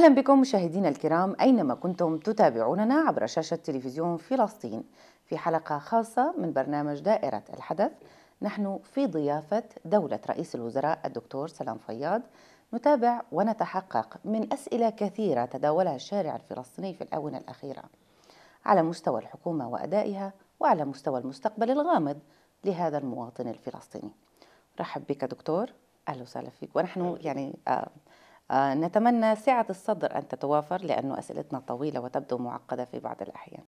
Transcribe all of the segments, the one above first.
أهلا بكم مشاهدينا الكرام أينما كنتم تتابعوننا عبر شاشة تلفزيون فلسطين في حلقة خاصة من برنامج دائرة الحدث نحن في ضيافة دولة رئيس الوزراء الدكتور سلام فياض نتابع ونتحقق من أسئلة كثيرة تداولها الشارع الفلسطيني في الآونة الأخيرة على مستوى الحكومة وأدائها وعلى مستوى المستقبل الغامض لهذا المواطن الفلسطيني رحب بك دكتور أهلا وسهلا فيك ونحن يعني آه نتمنى سعة الصدر أن تتوافر لأنه أسئلتنا طويلة وتبدو معقدة في بعض الأحيان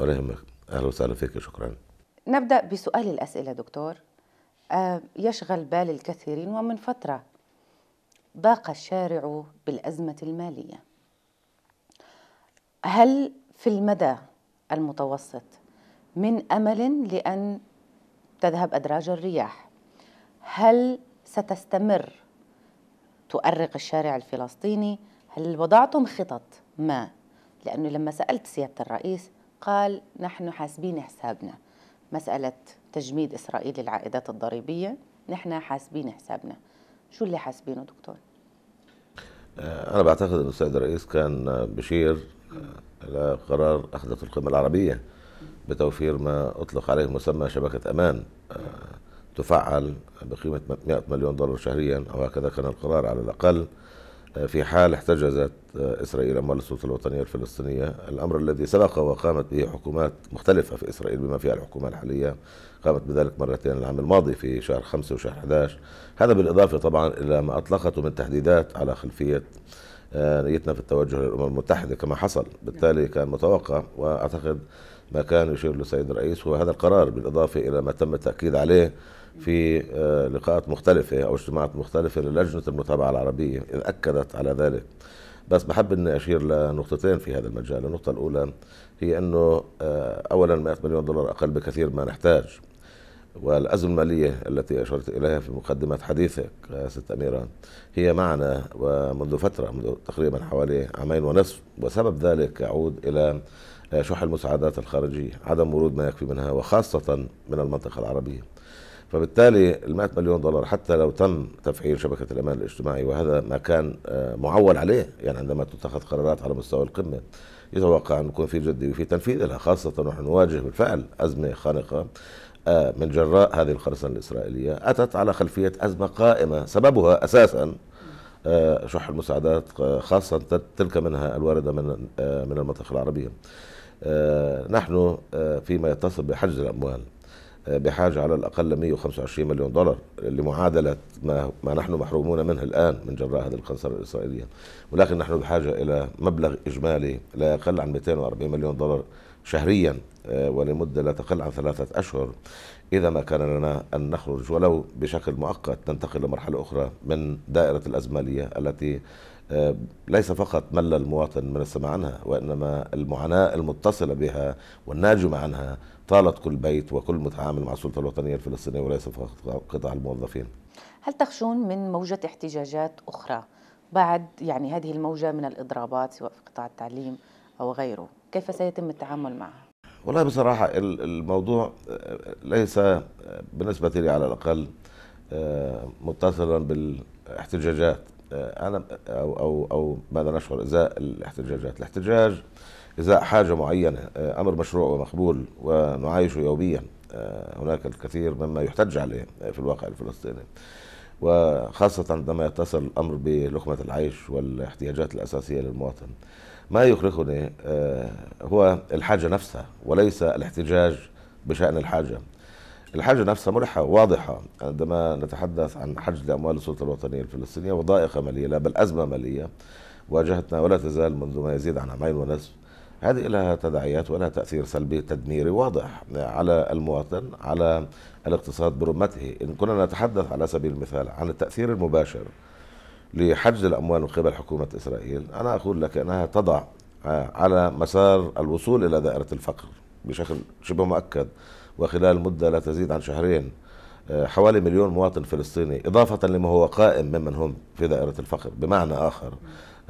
الله يهمك أهلا وسهلا فيك شكرا نبدأ بسؤال الأسئلة دكتور آه، يشغل بال الكثيرين ومن فترة ضاق الشارع بالأزمة المالية هل في المدى المتوسط من أمل لأن تذهب أدراج الرياح هل ستستمر تؤرق الشارع الفلسطيني هل وضعتم خطط ما لأنه لما سألت سيادة الرئيس قال نحن حاسبين حسابنا مسألة تجميد إسرائيل للعائدات الضريبية نحن حاسبين حسابنا شو اللي حاسبينه دكتور؟ آه، أنا بعتقد أن السيد الرئيس كان بشير آه، إلى قرار أخذته القمة العربية بتوفير ما أطلق عليه مسمى شبكة أمان آه، تفعل بقيمة 100 مليون دولار شهريا أو هكذا كان القرار على الأقل في حال احتجزت إسرائيل أموال السلطة الوطنية الفلسطينية الأمر الذي سبق وقامت به حكومات مختلفة في إسرائيل بما فيها الحكومة الحالية قامت بذلك مرتين العام الماضي في شهر 5 وشهر 11 هذا بالإضافة طبعا إلى ما أطلقته من تهديدات على خلفية آه، نيتنا في التوجه للأمم المتحدة كما حصل بالتالي كان متوقع وأعتقد ما كان يشير له السيد الرئيس هو هذا القرار بالإضافة إلى ما تم التأكيد عليه في آه، لقاءات مختلفة أو اجتماعات مختلفة للجنة المتابعة العربية إذ أكدت على ذلك بس بحب أني أشير لنقطتين في هذا المجال النقطة الأولى هي أنه آه، أولا 100 مليون دولار أقل بكثير ما نحتاج والأزمة المالية التي أشرت إليها في مقدمة حديثك آه، ست أميرة هي معنا ومنذ فترة منذ تقريبا حوالي عامين ونصف وسبب ذلك يعود إلى شح المساعدات الخارجية عدم ورود ما يكفي منها وخاصة من المنطقة العربية فبالتالي ال مليون دولار حتى لو تم تفعيل شبكه الامان الاجتماعي وهذا ما كان آه، معول عليه يعني عندما تتخذ قرارات على مستوى القمه يتوقع ان يكون في جدي وفي تنفيذ لها خاصه ونحن نواجه بالفعل ازمه خانقه آه، من جراء هذه الخرسانه الاسرائيليه اتت على خلفيه ازمه قائمه سببها اساسا آه، شح المساعدات خاصه تلك منها الوارده من من المنطقه العربيه نحن فيما يتصل بحجز الاموال بحاجة على الأقل 125 مليون دولار لمعادلة ما, ما نحن محرومون منه الآن من جراء هذه القنصرة الإسرائيلية ولكن نحن بحاجة إلى مبلغ إجمالي لا يقل عن 240 مليون دولار شهريا آه، ولمدة لا تقل عن ثلاثة أشهر إذا ما كان لنا أن نخرج ولو بشكل مؤقت ننتقل لمرحلة أخرى من دائرة الأزمالية التي آه، ليس فقط مل المواطن من السماع عنها وإنما المعاناة المتصلة بها والناجمة عنها طالت كل بيت وكل متعامل مع السلطه الوطنيه الفلسطينيه وليس فقط قطاع الموظفين. هل تخشون من موجه احتجاجات اخرى بعد يعني هذه الموجه من الاضرابات سواء في قطاع التعليم او غيره؟ كيف سيتم التعامل معها؟ والله بصراحه الموضوع ليس بالنسبه لي على الاقل آه، متصلا بالاحتجاجات آه، انا او او او ماذا نشعر ازاء الاحتجاجات، الاحتجاج إزاء حاجة معينة آه، أمر مشروع ومقبول ونعايشه يوميا آه، هناك الكثير مما يحتج عليه آه، في الواقع الفلسطيني وخاصة عندما يتصل الأمر بلقمة العيش والاحتياجات الأساسية للمواطن ما يقلقني هو الحاجة نفسها وليس الاحتجاج بشأن الحاجة الحاجة نفسها مرحة واضحة عندما نتحدث عن حجز أموال السلطة الوطنية الفلسطينية وضائقة مالية لا بل أزمة مالية واجهتنا ولا تزال منذ ما يزيد عن عامين ونصف هذه لها تداعيات ولها تأثير سلبي تدميري واضح على المواطن على الاقتصاد برمته إن كنا نتحدث على سبيل المثال عن التأثير المباشر لحجز الأموال من قبل حكومة إسرائيل أنا أقول لك أنها تضع آه، على مسار الوصول إلى دائرة الفقر بشكل شبه مؤكد وخلال مدة لا تزيد عن شهرين آه، حوالي مليون مواطن فلسطيني إضافة لما هو قائم ممن هم في دائرة الفقر بمعنى آخر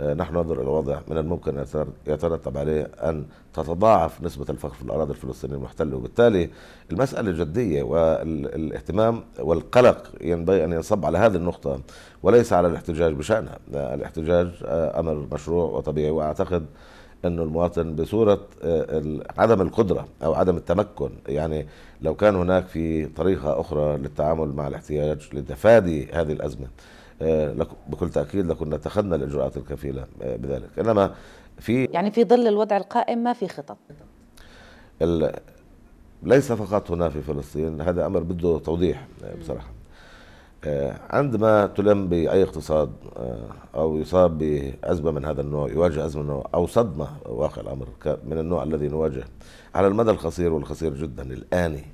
آه، نحن ننظر الى وضع من الممكن ان يترتب عليه ان تتضاعف نسبه الفقر في الاراضي الفلسطينيه المحتله وبالتالي المساله جديه والاهتمام والقلق ينبغي ان ينصب على هذه النقطه وليس على الاحتجاج بشانها آه، الاحتجاج آه، امر مشروع وطبيعي واعتقد انه المواطن بصوره عدم القدره او عدم التمكن يعني لو كان هناك في طريقه اخرى للتعامل مع الاحتياج لتفادي هذه الازمه آه، بكل تاكيد لكنا اتخذنا الاجراءات الكفيله آه، بذلك انما في يعني في ظل الوضع القائم ما في خطط ليس فقط هنا في فلسطين هذا امر بده توضيح آه، بصراحه عندما تلم باي اقتصاد او يصاب بازمه من هذا النوع يواجه ازمه من او صدمه واقع الامر من النوع الذي نواجه على المدى القصير والقصير جدا الاني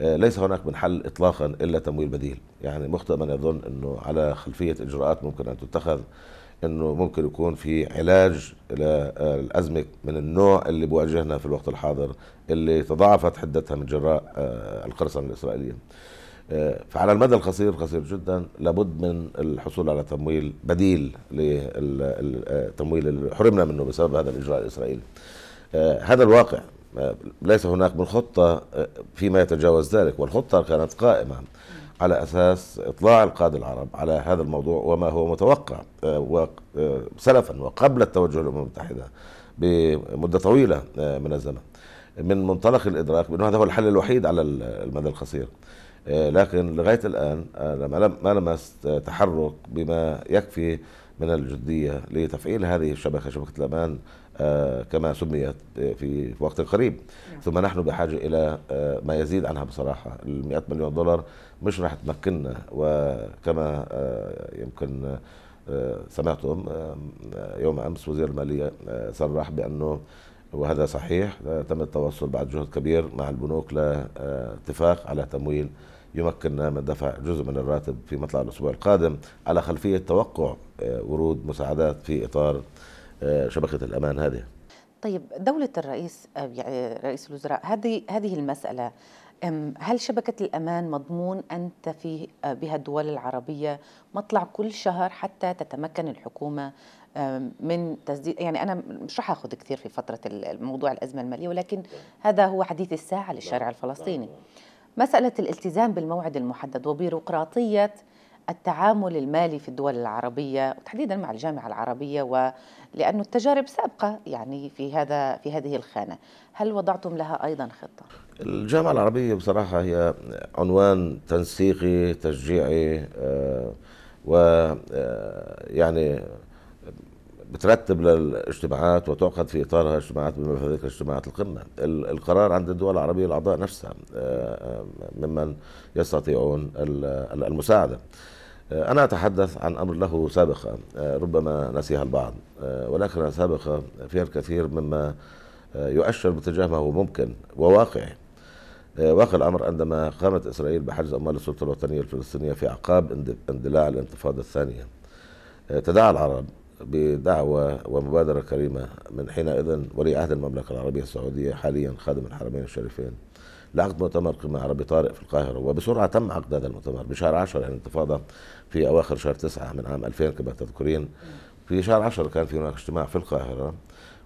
آه، ليس هناك من حل اطلاقا الا تمويل بديل يعني مخطئ من يظن انه على خلفيه اجراءات ممكن ان تتخذ انه ممكن يكون في علاج للازمه آه، من النوع اللي بواجهنا في الوقت الحاضر اللي تضاعفت حدتها من جراء آه، القرصنه الاسرائيليه. فعلى المدى القصير قصير جدا لابد من الحصول على تمويل بديل للتمويل اللي حرمنا منه بسبب هذا الاجراء الاسرائيلي. هذا الواقع ليس هناك من خطة آه، فيما يتجاوز ذلك والخطة كانت قائمة على أساس إطلاع القادة العرب على هذا الموضوع وما هو متوقع آه، آه، سلفا وقبل التوجه للأمم المتحدة بمدة طويلة من الزمن من منطلق الإدراك بأنه هذا هو الحل الوحيد على المدى القصير لكن لغاية الآن ما لمست تحرك بما يكفي من الجدية لتفعيل هذه الشبكة شبكة الأمان آه، كما سميت آه، في وقت قريب نعم. ثم نحن بحاجة إلى آه، ما يزيد عنها بصراحة ال مليون دولار مش راح تمكننا وكما يمكن سمعتم يوم أمس وزير المالية صرح بأنه وهذا صحيح تم التواصل بعد جهد كبير مع البنوك لاتفاق على تمويل يمكننا من دفع جزء من الراتب في مطلع الأسبوع القادم على خلفية توقع ورود مساعدات في إطار آه، شبكه الامان هذه طيب دولة الرئيس آه، يعني رئيس الوزراء هذه هذه المسألة هل شبكة الأمان مضمون أن تفي آه، بها الدول العربية مطلع كل شهر حتى تتمكن الحكومة من تسديد يعني أنا مش رح أخذ كثير في فترة الموضوع الأزمة المالية ولكن هذا هو حديث الساعة للشارع نعم، نعم، الفلسطيني نعم. مسألة الالتزام بالموعد المحدد وبيروقراطية التعامل المالي في الدول العربية وتحديدا مع الجامعة العربية ولأن التجارب سابقة يعني في هذا في هذه الخانة هل وضعتم لها أيضا خطة؟ الجامعة العربية بصراحة هي عنوان تنسيقي تشجيعي آه، و آه، يعني بترتب للاجتماعات وتعقد في اطارها اجتماعات بما في ذلك اجتماعات القمه. القرار عند الدول العربيه الاعضاء نفسها آه، ممن يستطيعون المساعده. آه، أنا أتحدث عن أمر له سابقة آه، ربما نسيها البعض آه، ولكن سابقة فيها الكثير مما يؤشر باتجاه ما هو ممكن وواقعي واقع الأمر عندما قامت إسرائيل بحجز أموال السلطة الوطنية الفلسطينية في عقاب اندلاع الانتفاضة الثانية تداعى العرب بدعوة ومبادرة كريمة من حينئذ ولي عهد المملكة العربية السعودية حاليا خادم الحرمين الشريفين لعقد مؤتمر قمة عربي طارئ في القاهرة وبسرعة تم عقد هذا المؤتمر بشهر 10 يعني الانتفاضة في اواخر شهر تسعة من عام 2000 كما تذكرين في شهر 10 كان في هناك اجتماع في القاهره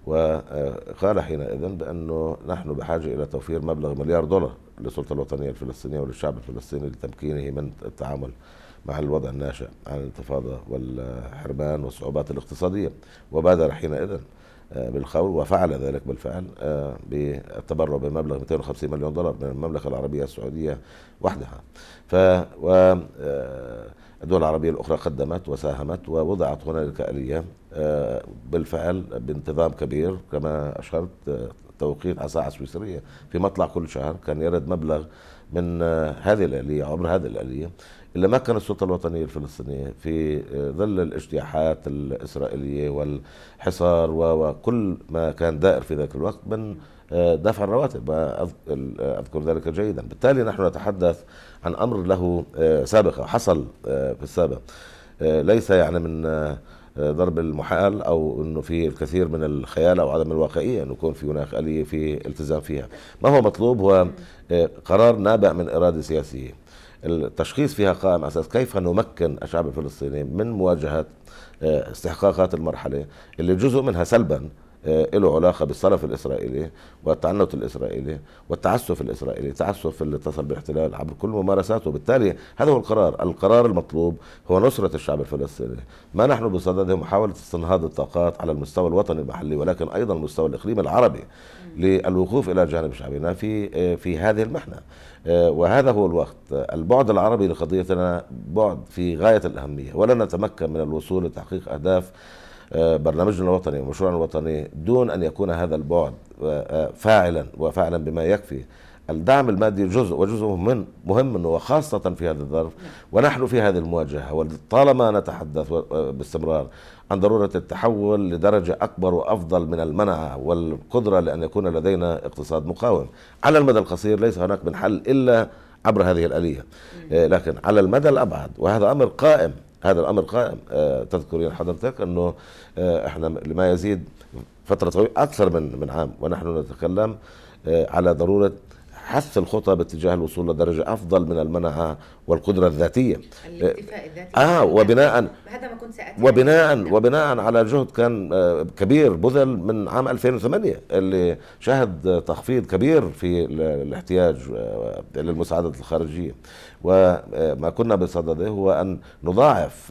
وقال حينئذ بانه نحن بحاجه الى توفير مبلغ مليار دولار للسلطه الوطنيه الفلسطينيه وللشعب الفلسطيني لتمكينه من التعامل مع الوضع الناشئ عن الانتفاضه والحرمان والصعوبات الاقتصاديه وبادر حينئذ آه، بالقول وفعل ذلك بالفعل آه، بالتبرع بمبلغ 250 مليون دولار من المملكه العربيه السعوديه وحدها ف و آه، الدول العربية الأخرى قدمت وساهمت ووضعت هنالك آلية آه، بالفعل بانتظام كبير كما أشرت آه، توقيت عصا السويسرية في مطلع كل شهر كان يرد مبلغ من آه، هذه الآلية عبر هذه الآلية اللي ما كانت السلطة الوطنية الفلسطينية في ظل الاجتياحات الإسرائيلية والحصار وكل ما كان دائر في ذاك الوقت من دفع الرواتب أذكر ذلك جيدا بالتالي نحن نتحدث عن أمر له آه، سابقة حصل آه، في السابق آه، ليس يعني من ضرب المحال او انه في الكثير من الخيال او عدم الواقعيه انه يكون في هناك اليه في التزام فيها ما هو مطلوب هو قرار نابع من اراده سياسيه التشخيص فيها قائم اساس كيف نمكن الشعب الفلسطيني من مواجهه استحقاقات المرحله اللي جزء منها سلبا آه، له علاقه بالصرف الاسرائيلي والتعنت الاسرائيلي والتعسف الاسرائيلي، تعسف اللي اتصل بالاحتلال عبر كل ممارساته، وبالتالي هذا هو القرار، القرار المطلوب هو نصره الشعب الفلسطيني، ما نحن بصدده محاوله استنهاض الطاقات على المستوى الوطني المحلي ولكن ايضا المستوى الاقليمي العربي للوقوف الى جانب شعبنا في آه، في هذه المحنه. آه، وهذا هو الوقت البعد العربي لقضيتنا بعد في غاية الأهمية ولن نتمكن من الوصول لتحقيق أهداف برنامجنا الوطني ومشروعنا الوطني دون أن يكون هذا البعد آه، فاعلا وفاعلا بما يكفي الدعم المادي جزء وجزء من مهم منه وخاصة في هذا الظرف ونحن في هذه المواجهة وطالما نتحدث آه، باستمرار عن ضرورة التحول لدرجة أكبر وأفضل من المنعة والقدرة لأن يكون لدينا اقتصاد مقاوم على المدى القصير ليس هناك من حل إلا عبر هذه الآلية آه، لكن على المدى الأبعد وهذا أمر قائم هذا الامر قائم آه، تذكرين حضرتك انه آه، احنا لما يزيد فتره طويله اكثر من من عام ونحن نتكلم آه، على ضروره حث الخطى باتجاه الوصول لدرجة أفضل من المنعة والقدرة الذاتية الاكتفاء الذاتي آه وبناء هذا ما كنت سأتي وبناء وبناء على جهد كان آه، كبير بذل من عام 2008 اللي شهد تخفيض كبير في الاحتياج آه، للمساعدة الخارجية وما كنا بصدده هو أن نضاعف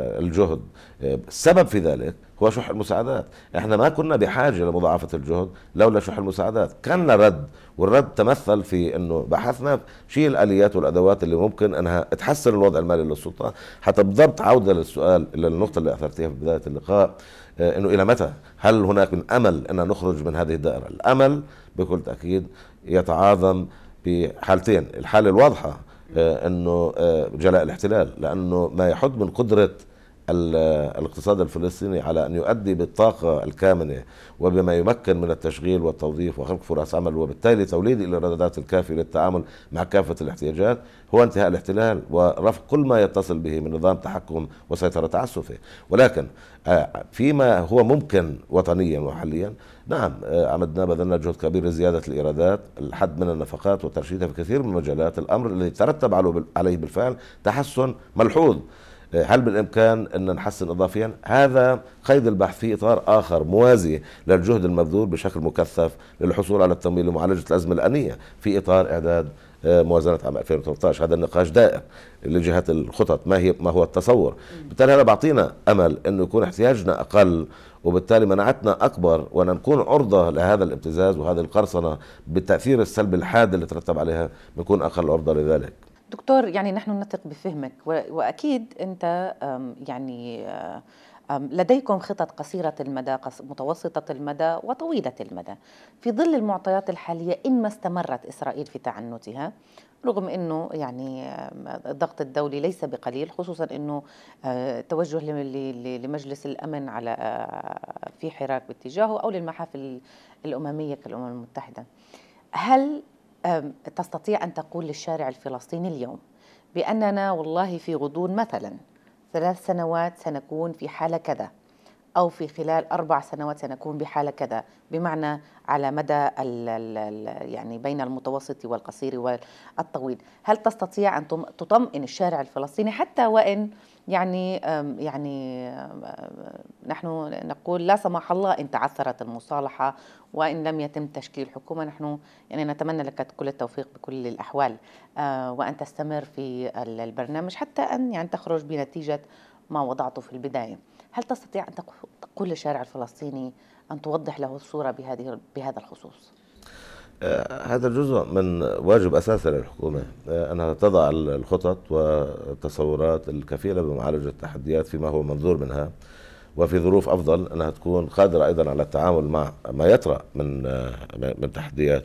الجهد آه، السبب في ذلك هو شح المساعدات احنا ما كنا بحاجة لمضاعفة الجهد لولا شح المساعدات كان رد والرد تمثل في انه بحثنا شيء الاليات والادوات اللي ممكن انها تحسن الوضع المالي للسلطه حتى بالضبط عودة للسؤال الى النقطه اللي اثرتيها في بداية اللقاء آه، انه الى متى هل هناك من امل ان نخرج من هذه الدائرة الامل بكل تأكيد يتعاظم بحالتين الحالة الواضحة آه، انه آه، جلاء الاحتلال لانه ما يحد من قدره الاقتصاد الفلسطيني على أن يؤدي بالطاقة الكامنة وبما يمكن من التشغيل والتوظيف وخلق فرص عمل وبالتالي توليد الإيرادات الكافية للتعامل مع كافة الاحتياجات هو انتهاء الاحتلال ورفع كل ما يتصل به من نظام تحكم وسيطرة تعسفي ولكن آه، فيما هو ممكن وطنيا ومحليا نعم آه، عمدنا بذلنا جهد كبير لزيادة الإيرادات الحد من النفقات وترشيدها في كثير من المجالات الأمر الذي ترتب عليه بالفعل تحسن ملحوظ هل بالإمكان أن نحسن إضافيا؟ هذا قيد البحث في إطار آخر موازي للجهد المبذول بشكل مكثف للحصول على التمويل لمعالجة الأزمة الأنية في إطار إعداد آه، موازنه عام 2013 هذا النقاش دائم لجهه الخطط ما هي ما هو التصور بالتالي هذا بعطينا امل انه يكون احتياجنا اقل وبالتالي مناعتنا اكبر ونكون عرضه لهذا الابتزاز وهذه القرصنه بالتاثير السلبي الحاد اللي ترتب عليها بنكون اقل عرضه لذلك دكتور يعني نحن نثق بفهمك واكيد انت يعني لديكم خطط قصيرة المدى متوسطة المدى وطويلة المدى في ظل المعطيات الحالية إن ما استمرت إسرائيل في تعنتها رغم انه يعني الضغط الدولي ليس بقليل خصوصا انه آه، توجه لمجلس الامن على آه، في حراك باتجاهه او للمحافل الامميه كالامم المتحده هل تستطيع أن تقول للشارع الفلسطيني اليوم بأننا والله في غضون مثلا ثلاث سنوات سنكون في حالة كذا أو في خلال أربع سنوات سنكون بحالة كذا بمعنى على مدى الـ الـ يعني بين المتوسط والقصير والطويل هل تستطيع أن تطمئن الشارع الفلسطيني حتى وإن يعني يعني نحن نقول لا سمح الله ان تعثرت المصالحه وان لم يتم تشكيل حكومه نحن يعني نتمنى لك كل التوفيق بكل الاحوال آه، وان تستمر في البرنامج حتى ان يعني تخرج بنتيجه ما وضعته في البدايه. هل تستطيع أن تقول للشارع الفلسطيني أن توضح له الصورة بهذه بهذا الخصوص؟ آه، هذا جزء من واجب اساسي للحكومه آه، انها تضع الخطط والتصورات الكفيله بمعالجه التحديات فيما هو منظور منها وفي ظروف افضل انها تكون قادره ايضا على التعامل مع ما يطرا من آه، من تحديات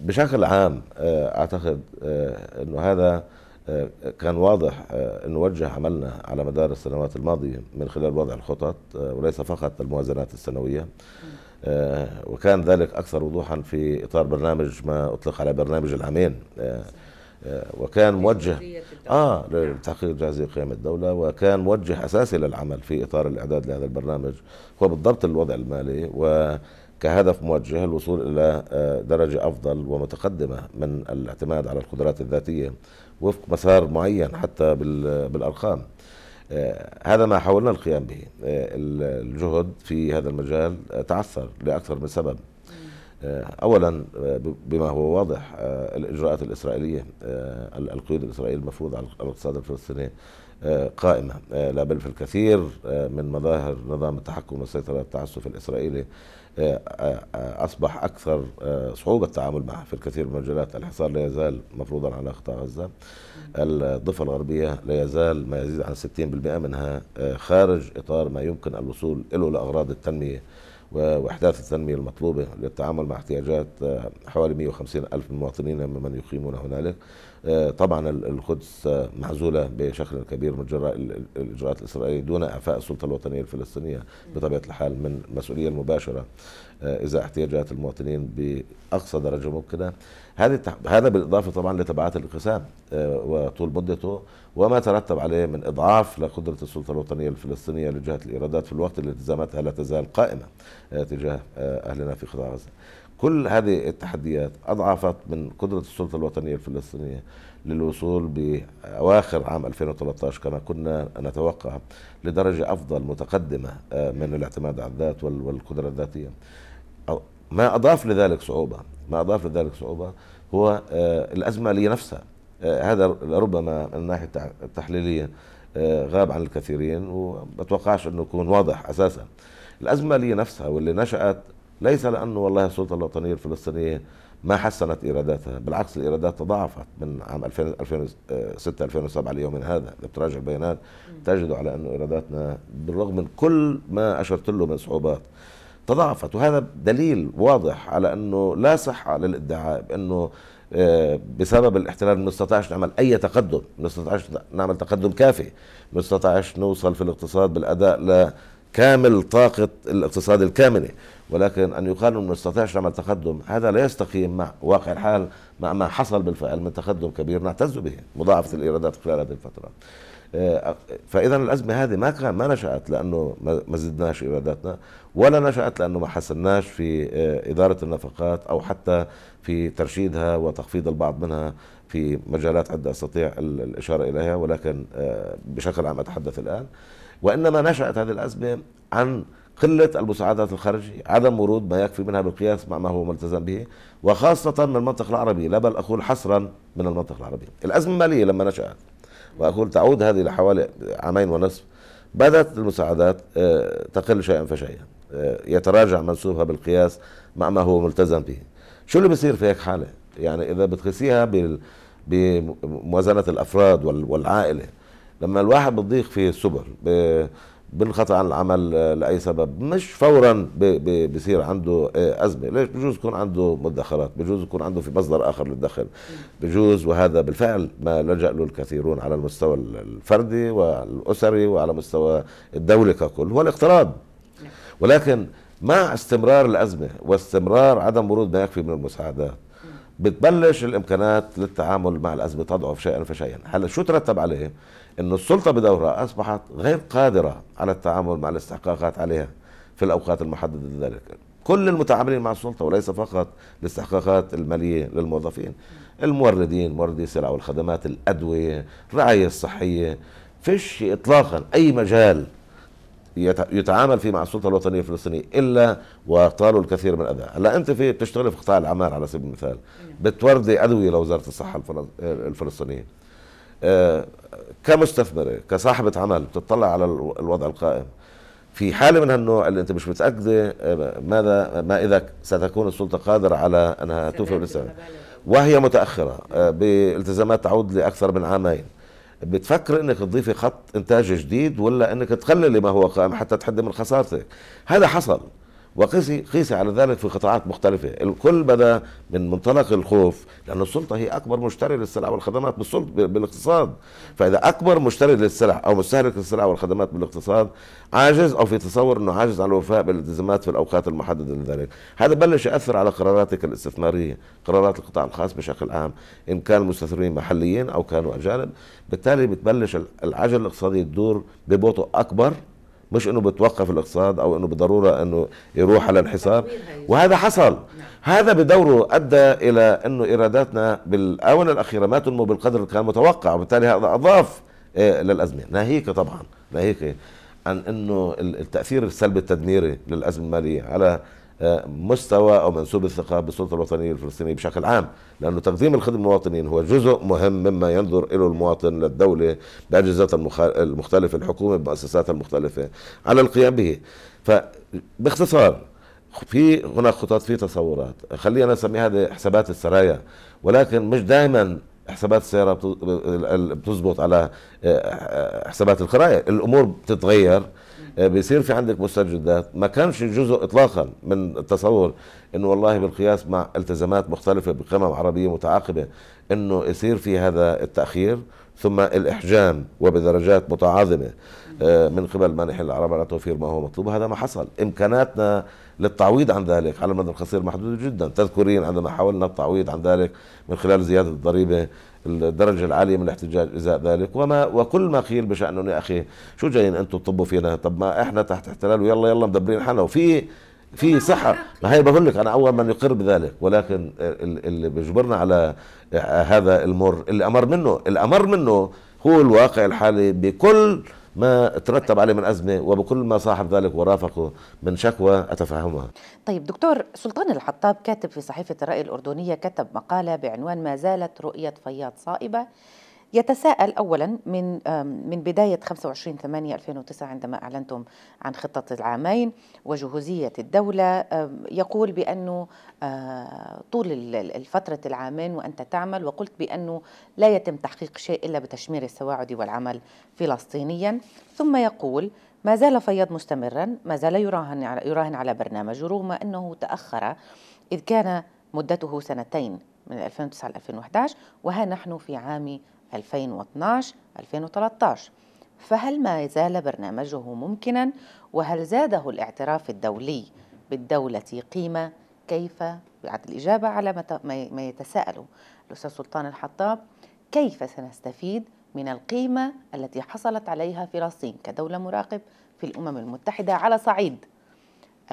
بشكل عام اعتقد انه هذا آه، كان واضح آه، نوجه عملنا على مدار السنوات الماضية من خلال وضع الخطط آه، وليس فقط الموازنات السنوية وكان ذلك أكثر وضوحا في إطار برنامج ما أطلق على برنامج العامين وكان موجه اه نعم. لتحقيق جاهزيه قيام الدوله وكان موجه اساسي للعمل في اطار الاعداد لهذا البرنامج هو بالضبط الوضع المالي وكهدف موجه الوصول الى درجه افضل ومتقدمه من الاعتماد على القدرات الذاتيه وفق مسار معين حتى بالارقام آه، هذا ما حاولنا القيام به آه، الجهد في هذا المجال آه، تعثر لاكثر من سبب اولا بما هو واضح الاجراءات الاسرائيليه القيود الاسرائيليه المفروض على الاقتصاد الفلسطيني قائمه لا بل في الكثير من مظاهر نظام التحكم والسيطره التعسف الاسرائيلي آه، آه، آه، اصبح اكثر صعوبه التعامل معها في الكثير من المجالات، الحصار لا يزال مفروضا على قطاع غزه. الضفه الغربيه لا يزال ما يزيد عن 60% منها خارج اطار ما يمكن الوصول له لاغراض التنميه واحداث التنميه المطلوبه للتعامل مع احتياجات حوالي 150 الف من المواطنين ممن يقيمون هنالك. آه، طبعا القدس آه، معزوله بشكل كبير من جراء الاجراءات الاسرائيليه دون اعفاء السلطه الوطنيه الفلسطينيه بطبيعه الحال من المسؤوليه المباشره آه، اذا احتياجات المواطنين باقصى درجه ممكنه هذه هذا بالاضافه طبعا لتبعات الانقسام وطول مدته وما ترتب عليه من اضعاف لقدره السلطه الوطنيه الفلسطينيه لجهه الايرادات في الوقت اللي التزاماتها لا تزال قائمه تجاه اهلنا في قطاع غزه. كل هذه التحديات أضعفت من قدرة السلطة الوطنية الفلسطينية للوصول بأواخر عام 2013 كما كنا نتوقع لدرجة أفضل متقدمة آه، من الاعتماد على الذات والقدرة الذاتية ما أضاف لذلك صعوبة ما أضاف لذلك صعوبة هو آه، الأزمة لي نفسها آه، هذا ربما من الناحية التحليلية غاب عن الكثيرين وما أنه يكون واضح أساسا الأزمة لي نفسها واللي نشأت ليس لانه والله السلطه الوطنيه الفلسطينيه ما حسنت ايراداتها بالعكس الايرادات تضاعفت من عام 2000 2006 2007 ليوم هذا اذا بتراجع البيانات تجد على انه ايراداتنا بالرغم من كل ما اشرت له من صعوبات تضاعفت وهذا دليل واضح على انه لا صحه للادعاء بانه آه، بسبب الاحتلال ما نستطيعش نعمل اي تقدم ما نستطيعش نعمل تقدم كافي ما نستطيعش نوصل في الاقتصاد بالاداء لكامل طاقه الاقتصاد الكامله ولكن ان يقال ما نستطيعش نعمل تقدم هذا لا يستقيم مع واقع الحال مع ما حصل بالفعل من تقدم كبير نعتز به مضاعفه الايرادات خلال هذه الفتره آه، فاذا الازمه هذه ما كان ما نشات لانه ما زدناش ايراداتنا ولا نشات لانه ما حسناش في آه، اداره النفقات او حتى في ترشيدها وتخفيض البعض منها في مجالات عده استطيع الاشاره اليها ولكن آه، بشكل عام اتحدث الان وانما نشات هذه الازمه عن قلة المساعدات الخارجية عدم ورود ما يكفي منها بالقياس مع ما هو ملتزم به وخاصة من المنطقة العربية لا بل أقول حصرا من المنطقة العربية الأزمة المالية لما نشأت وأقول تعود هذه لحوالي عامين ونصف بدأت المساعدات آه، تقل شيئا فشيئا آه، يتراجع منسوبها بالقياس مع ما هو ملتزم به شو اللي بصير في هيك حالة يعني إذا بتقيسيها بموازنة الأفراد والعائلة لما الواحد بتضيق في السبل بالخطأ عن العمل لأي سبب مش فورا بصير عنده آه، أزمة ليش بجوز يكون عنده مدخرات بجوز يكون عنده في مصدر آخر للدخل بجوز وهذا بالفعل ما لجأ له الكثيرون على المستوى الفردي والأسري وعلى مستوى الدولة ككل هو الاقتراض نعم. ولكن مع استمرار الأزمة واستمرار عدم ورود ما يكفي من المساعدات بتبلش الامكانات للتعامل مع الازمه تضعف شيئا فشيئا، هلا شو ترتب عليه؟ انه السلطه بدورها اصبحت غير قادره على التعامل مع الاستحقاقات عليها في الاوقات المحدده لذلك، كل المتعاملين مع السلطه وليس فقط الاستحقاقات الماليه للموظفين، الموردين، موردي السلع والخدمات، الادويه، الرعايه الصحيه، فيش اطلاقا اي مجال يتعامل فيه مع السلطه الوطنيه الفلسطينيه الا وطالوا الكثير من الاذى، هلا انت في بتشتغلي في قطاع الاعمال على سبيل المثال بتوردي ادويه لوزاره الصحه الفلسطينيه آه، كمستثمره كصاحبه عمل بتطلع على الوضع القائم في حاله من هالنوع اللي انت مش متاكده آه، ماذا ما اذا ستكون السلطه قادره على انها توفي وهي متاخره آه، بالتزامات تعود لاكثر من عامين بتفكر انك تضيفي خط انتاج جديد ولا انك تقللي ما هو قائم حتى تحد من خسارتك هذا حصل وقيسي قيسي على ذلك في قطاعات مختلفة الكل بدأ من منطلق الخوف لأن السلطة هي أكبر مشتري للسلع والخدمات بالسلطة بالاقتصاد فإذا أكبر مشتري للسلع أو مستهلك للسلع والخدمات بالاقتصاد عاجز أو في تصور أنه عاجز على الوفاء بالالتزامات في الأوقات المحددة لذلك هذا بلش يأثر على قراراتك الاستثمارية قرارات القطاع الخاص بشكل عام إن كان مستثمرين محليين أو كانوا أجانب بالتالي بتبلش العجلة الاقتصادية تدور ببطء أكبر مش انه بتوقف الاقتصاد او انه بالضروره انه يروح على انحسار وهذا حصل نعم. هذا بدوره ادى الى انه ايراداتنا بالاونه الاخيره ما تنمو بالقدر اللي كان متوقع وبالتالي هذا اضاف آه، للازمه ناهيك طبعا ناهيك عن انه التاثير السلبي التدميري للازمه الماليه على مستوى او منسوب الثقه بالسلطه الوطنيه الفلسطينيه بشكل عام، لانه تقديم الخدمه للمواطنين هو جزء مهم مما ينظر اله المواطن للدوله باجهزتها المختلفه، الحكومه بمؤسساتها المختلفه على القيام به. فباختصار في هناك خطط في تصورات، خلينا نسميها هذه حسابات السرايا، ولكن مش دائما حسابات السيارة بتزبط على آه، حسابات الخرائط الأمور بتتغير آه، بيصير في عندك مستجدات ما كانش جزء اطلاقا من التصور انه والله بالقياس مع التزامات مختلفه بقمم عربيه متعاقبه انه يصير في هذا التاخير ثم الاحجام وبدرجات متعاظمه آه، من قبل مانح العرب على توفير ما هو مطلوب هذا ما حصل امكاناتنا للتعويض عن ذلك على المدى القصير محدوده جدا تذكرين عندما حاولنا التعويض عن ذلك من خلال زياده الضريبه الدرجة العالية من الاحتجاج إزاء ذلك وما وكل ما قيل بشأنه يا أخي شو جايين أنتم تطبوا فينا طب ما إحنا تحت احتلال ويلا يلا مدبرين حالنا وفي في صحة ما هي بقول لك أنا أول من يقر بذلك ولكن اللي بيجبرنا على هذا المر الأمر منه الأمر منه هو الواقع الحالي بكل ما ترتب عليه من أزمة وبكل ما صاحب ذلك ورافقه من شكوى أتفهمها طيب دكتور سلطان الحطاب كاتب في صحيفة الرأي الأردنية كتب مقالة بعنوان ما زالت رؤية فياض صائبة يتساءل أولا من من بداية 25 8 2009 عندما أعلنتم عن خطة العامين وجهوزية الدولة يقول بأنه آه، طول الفتره العامين وأنت تعمل وقلت بأنه لا يتم تحقيق شيء إلا بتشمير السواعد والعمل فلسطينيا ثم يقول ما زال فياض مستمرا ما زال يراهن يراهن على برنامجه رغم أنه تأخر إذ كان مدته سنتين من 2009 ل 2011 وها نحن في عام 2012 2013 فهل ما زال برنامجه ممكنا وهل زاده الاعتراف الدولي بالدولة قيمة كيف بعد الإجابة على ما يتساءله الأستاذ سلطان الحطاب كيف سنستفيد من القيمة التي حصلت عليها فلسطين كدولة مراقب في الأمم المتحدة على صعيد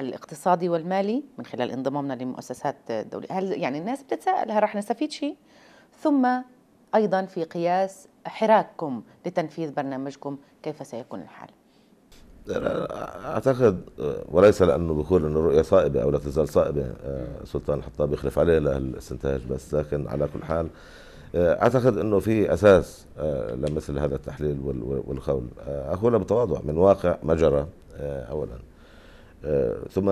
الاقتصادي والمالي من خلال انضمامنا لمؤسسات دولية هل يعني الناس بتتساءل هل رح نستفيد شيء ثم أيضا في قياس حراككم لتنفيذ برنامجكم كيف سيكون الحال؟ اعتقد آه، وليس لانه بقول انه الرؤيه صائبه او لا تزال صائبه آه، سلطان الحطاب يخلف عليه الاستنتاج بس لكن على كل حال آه، اعتقد انه في اساس لمثل هذا التحليل والقول اقولها بتواضع من واقع ما جرى اولا ثم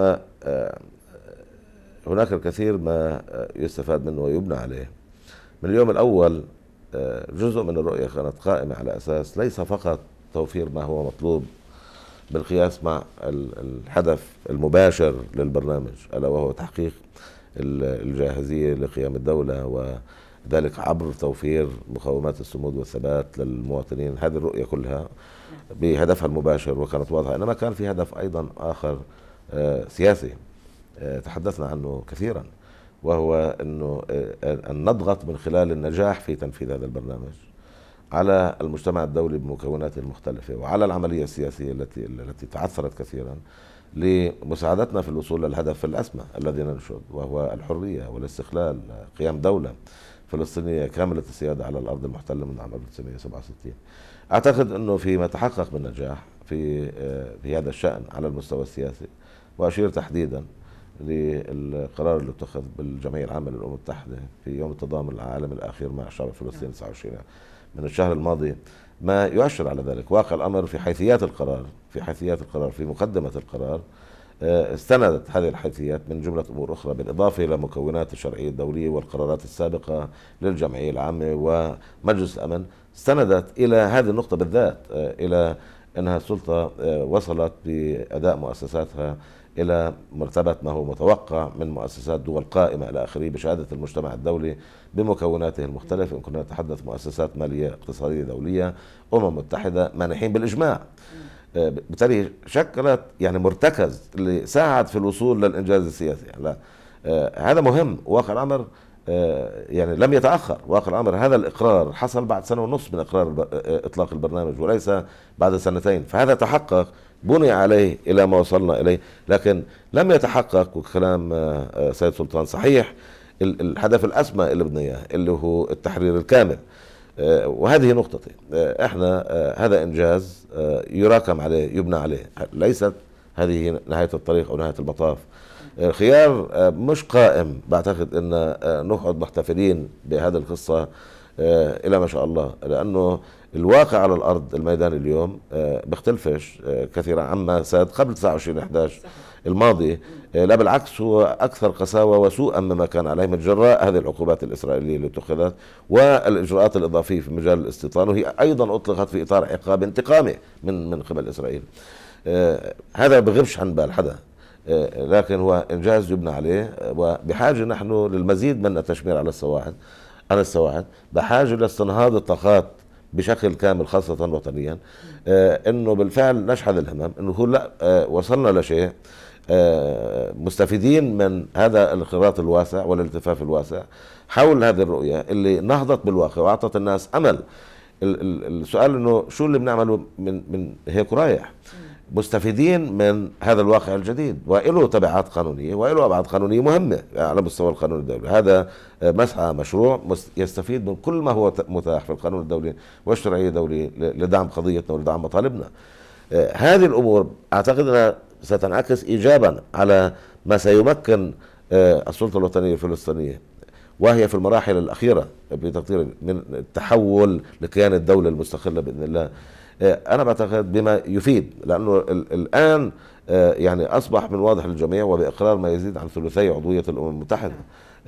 هناك الكثير ما يستفاد منه ويبنى عليه من اليوم الاول جزء من الرؤية كانت قائمة على أساس ليس فقط توفير ما هو مطلوب بالقياس مع الهدف المباشر للبرنامج ألا وهو تحقيق الجاهزية لقيام الدولة وذلك عبر توفير مقومات الصمود والثبات للمواطنين هذه الرؤية كلها بهدفها المباشر وكانت واضحة إنما كان في هدف أيضا آخر آه، سياسي آه، تحدثنا عنه كثيرا وهو انه ان آه، آه، نضغط من خلال النجاح في تنفيذ هذا البرنامج على المجتمع الدولي بمكوناته المختلفه وعلى العمليه السياسيه التي التي تعثرت كثيرا لمساعدتنا في الوصول للهدف الاسمى الذي ننشد وهو الحريه والاستقلال قيام دوله فلسطينيه كامله السياده على الارض المحتله من عام 1967 اعتقد انه فيما تحقق من نجاح في آه، في هذا الشان على المستوى السياسي واشير تحديدا للقرار اللي اتخذ بالجمعيه العامه للامم المتحده في يوم التضامن العالمي الاخير مع الشعب الفلسطيني 29 من الشهر الماضي ما يؤشر على ذلك واقع الامر في حيثيات القرار في حيثيات القرار في مقدمه القرار آه، استندت هذه الحيثيات من جملة أمور أخرى بالإضافة إلى مكونات الشرعية الدولية والقرارات السابقة للجمعية العامة ومجلس الأمن استندت إلى هذه النقطة بالذات آه، إلى أنها السلطة آه، وصلت بأداء مؤسساتها الى مرتبه ما هو متوقع من مؤسسات دول قائمه الى اخره بشهاده المجتمع الدولي بمكوناته المختلفه ان كنا نتحدث مؤسسات ماليه اقتصاديه دوليه امم متحده مانحين بالاجماع آه، بالتالي شكلت يعني مرتكز اللي ساعد في الوصول للانجاز السياسي يعني لا آه، هذا مهم واخر الامر آه، يعني لم يتاخر واخر الامر هذا الاقرار حصل بعد سنه ونص من اقرار اطلاق البرنامج وليس بعد سنتين فهذا تحقق بني عليه إلى ما وصلنا إليه لكن لم يتحقق وكلام آه، آه، سيد سلطان صحيح الهدف الأسمى اللي بدنا إياه اللي هو التحرير الكامل آه، وهذه نقطتي احنا هذا انجاز يراكم عليه يبنى عليه ليست هذه نهايه الطريق او نهايه المطاف خيار مش قائم بعتقد ان نقعد محتفلين بهذه القصه آه، الى ما شاء الله لانه الواقع على الارض الميدان اليوم آه، بيختلفش آه، كثيرا عما ساد قبل 29 11 الماضي لا بالعكس هو اكثر قساوه وسوءا مما كان عليه من جراء هذه العقوبات الاسرائيليه اللي اتخذت والاجراءات الاضافيه في مجال الاستيطان وهي ايضا اطلقت في اطار عقاب انتقامي من من قبل اسرائيل. هذا بغبش عن بال حدا لكن هو انجاز يبنى عليه وبحاجه نحن للمزيد من التشمير على السواحل. على السواعد بحاجه لاستنهاض الطاقات بشكل كامل خاصة وطنيا آه انه بالفعل نشحذ الهمم انه نقول لا آه وصلنا لشيء آه مستفيدين من هذا الخراط الواسع والالتفاف الواسع حول هذه الرؤية اللي نهضت بالواقع واعطت الناس امل السؤال انه شو اللي بنعمله من من هيك رايح مستفيدين من هذا الواقع الجديد وله تبعات قانونيه وله ابعاد قانونيه مهمه على مستوى القانون الدولي، هذا آه، مسعى مشروع يستفيد من كل ما هو متاح في القانون الدولي والشرعيه الدوليه لدعم قضيتنا ولدعم مطالبنا. آه، هذه الامور اعتقد انها ستنعكس ايجابا على ما سيمكن آه، السلطه الوطنيه الفلسطينيه وهي في المراحل الاخيره بتقدير من التحول لكيان الدوله المستقله باذن الله آه، انا بعتقد بما يفيد لانه الان آه، يعني اصبح من واضح للجميع وباقرار ما يزيد عن ثلثي عضويه الامم المتحده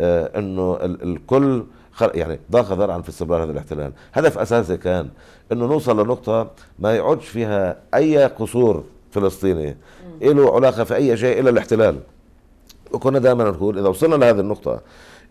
آه، انه الكل يعني ضاق ذرعا في استمرار هذا الاحتلال هدف اساسي كان انه نوصل لنقطه ما يعودش فيها اي قصور فلسطيني له علاقه في اي شيء الا الاحتلال وكنا دائما نقول اذا وصلنا لهذه النقطه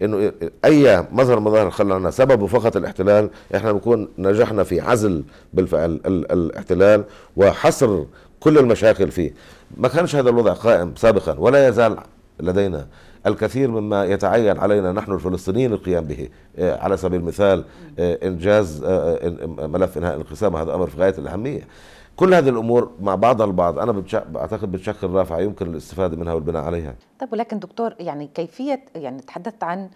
انه اي مظهر مظاهر خلانا سببه فقط الاحتلال احنا بنكون نجحنا في عزل بالفعل الاحتلال وحصر كل المشاكل فيه ما كانش هذا الوضع قائم سابقا ولا يزال لدينا الكثير مما يتعين علينا نحن الفلسطينيين القيام به آه، على سبيل المثال آه، انجاز آه، ملف انهاء الانقسام هذا امر في غايه الاهميه كل هذه الامور مع بعضها البعض انا بعتقد اعتقد بتشكل رافعه يمكن الاستفاده منها والبناء عليها طب ولكن دكتور يعني كيفيه يعني تحدثت عن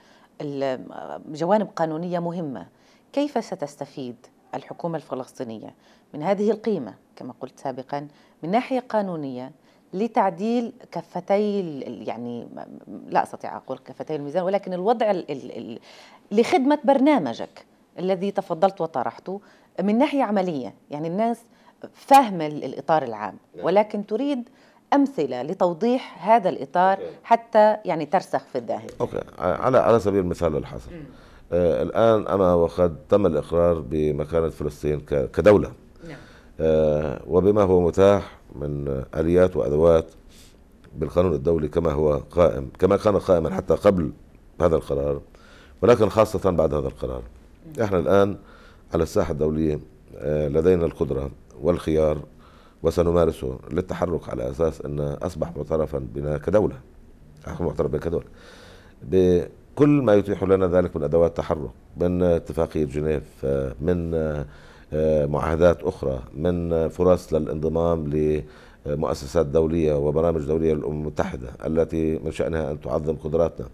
جوانب قانونيه مهمه كيف ستستفيد الحكومه الفلسطينيه من هذه القيمه كما قلت سابقا من ناحيه قانونيه لتعديل كفتي يعني لا استطيع اقول كفتي الميزان ولكن الوضع الـ الـ الـ لخدمه برنامجك الذي تفضلت وطرحته من ناحيه عمليه يعني الناس فهم الإطار العام نعم. ولكن تريد امثله لتوضيح هذا الاطار حتى يعني ترسخ في الذاهب. اوكي على على سبيل المثال الحصر آه الان انا وقد تم الاقرار بمكانه فلسطين كدوله. نعم. آه وبما هو متاح من اليات وادوات بالقانون الدولي كما هو قائم كما كان قائما حتى قبل هذا القرار ولكن خاصه بعد هذا القرار. احنا الان على الساحه الدوليه آه لدينا القدره والخيار وسنمارسه للتحرك على اساس ان اصبح معترفا بنا كدوله معترف بنا كدوله بكل ما يتيح لنا ذلك من ادوات تحرك من اتفاقيه جنيف من آه، معاهدات اخرى من فرص للانضمام لمؤسسات دوليه وبرامج دوليه للامم المتحده التي من شانها ان تعظم قدراتنا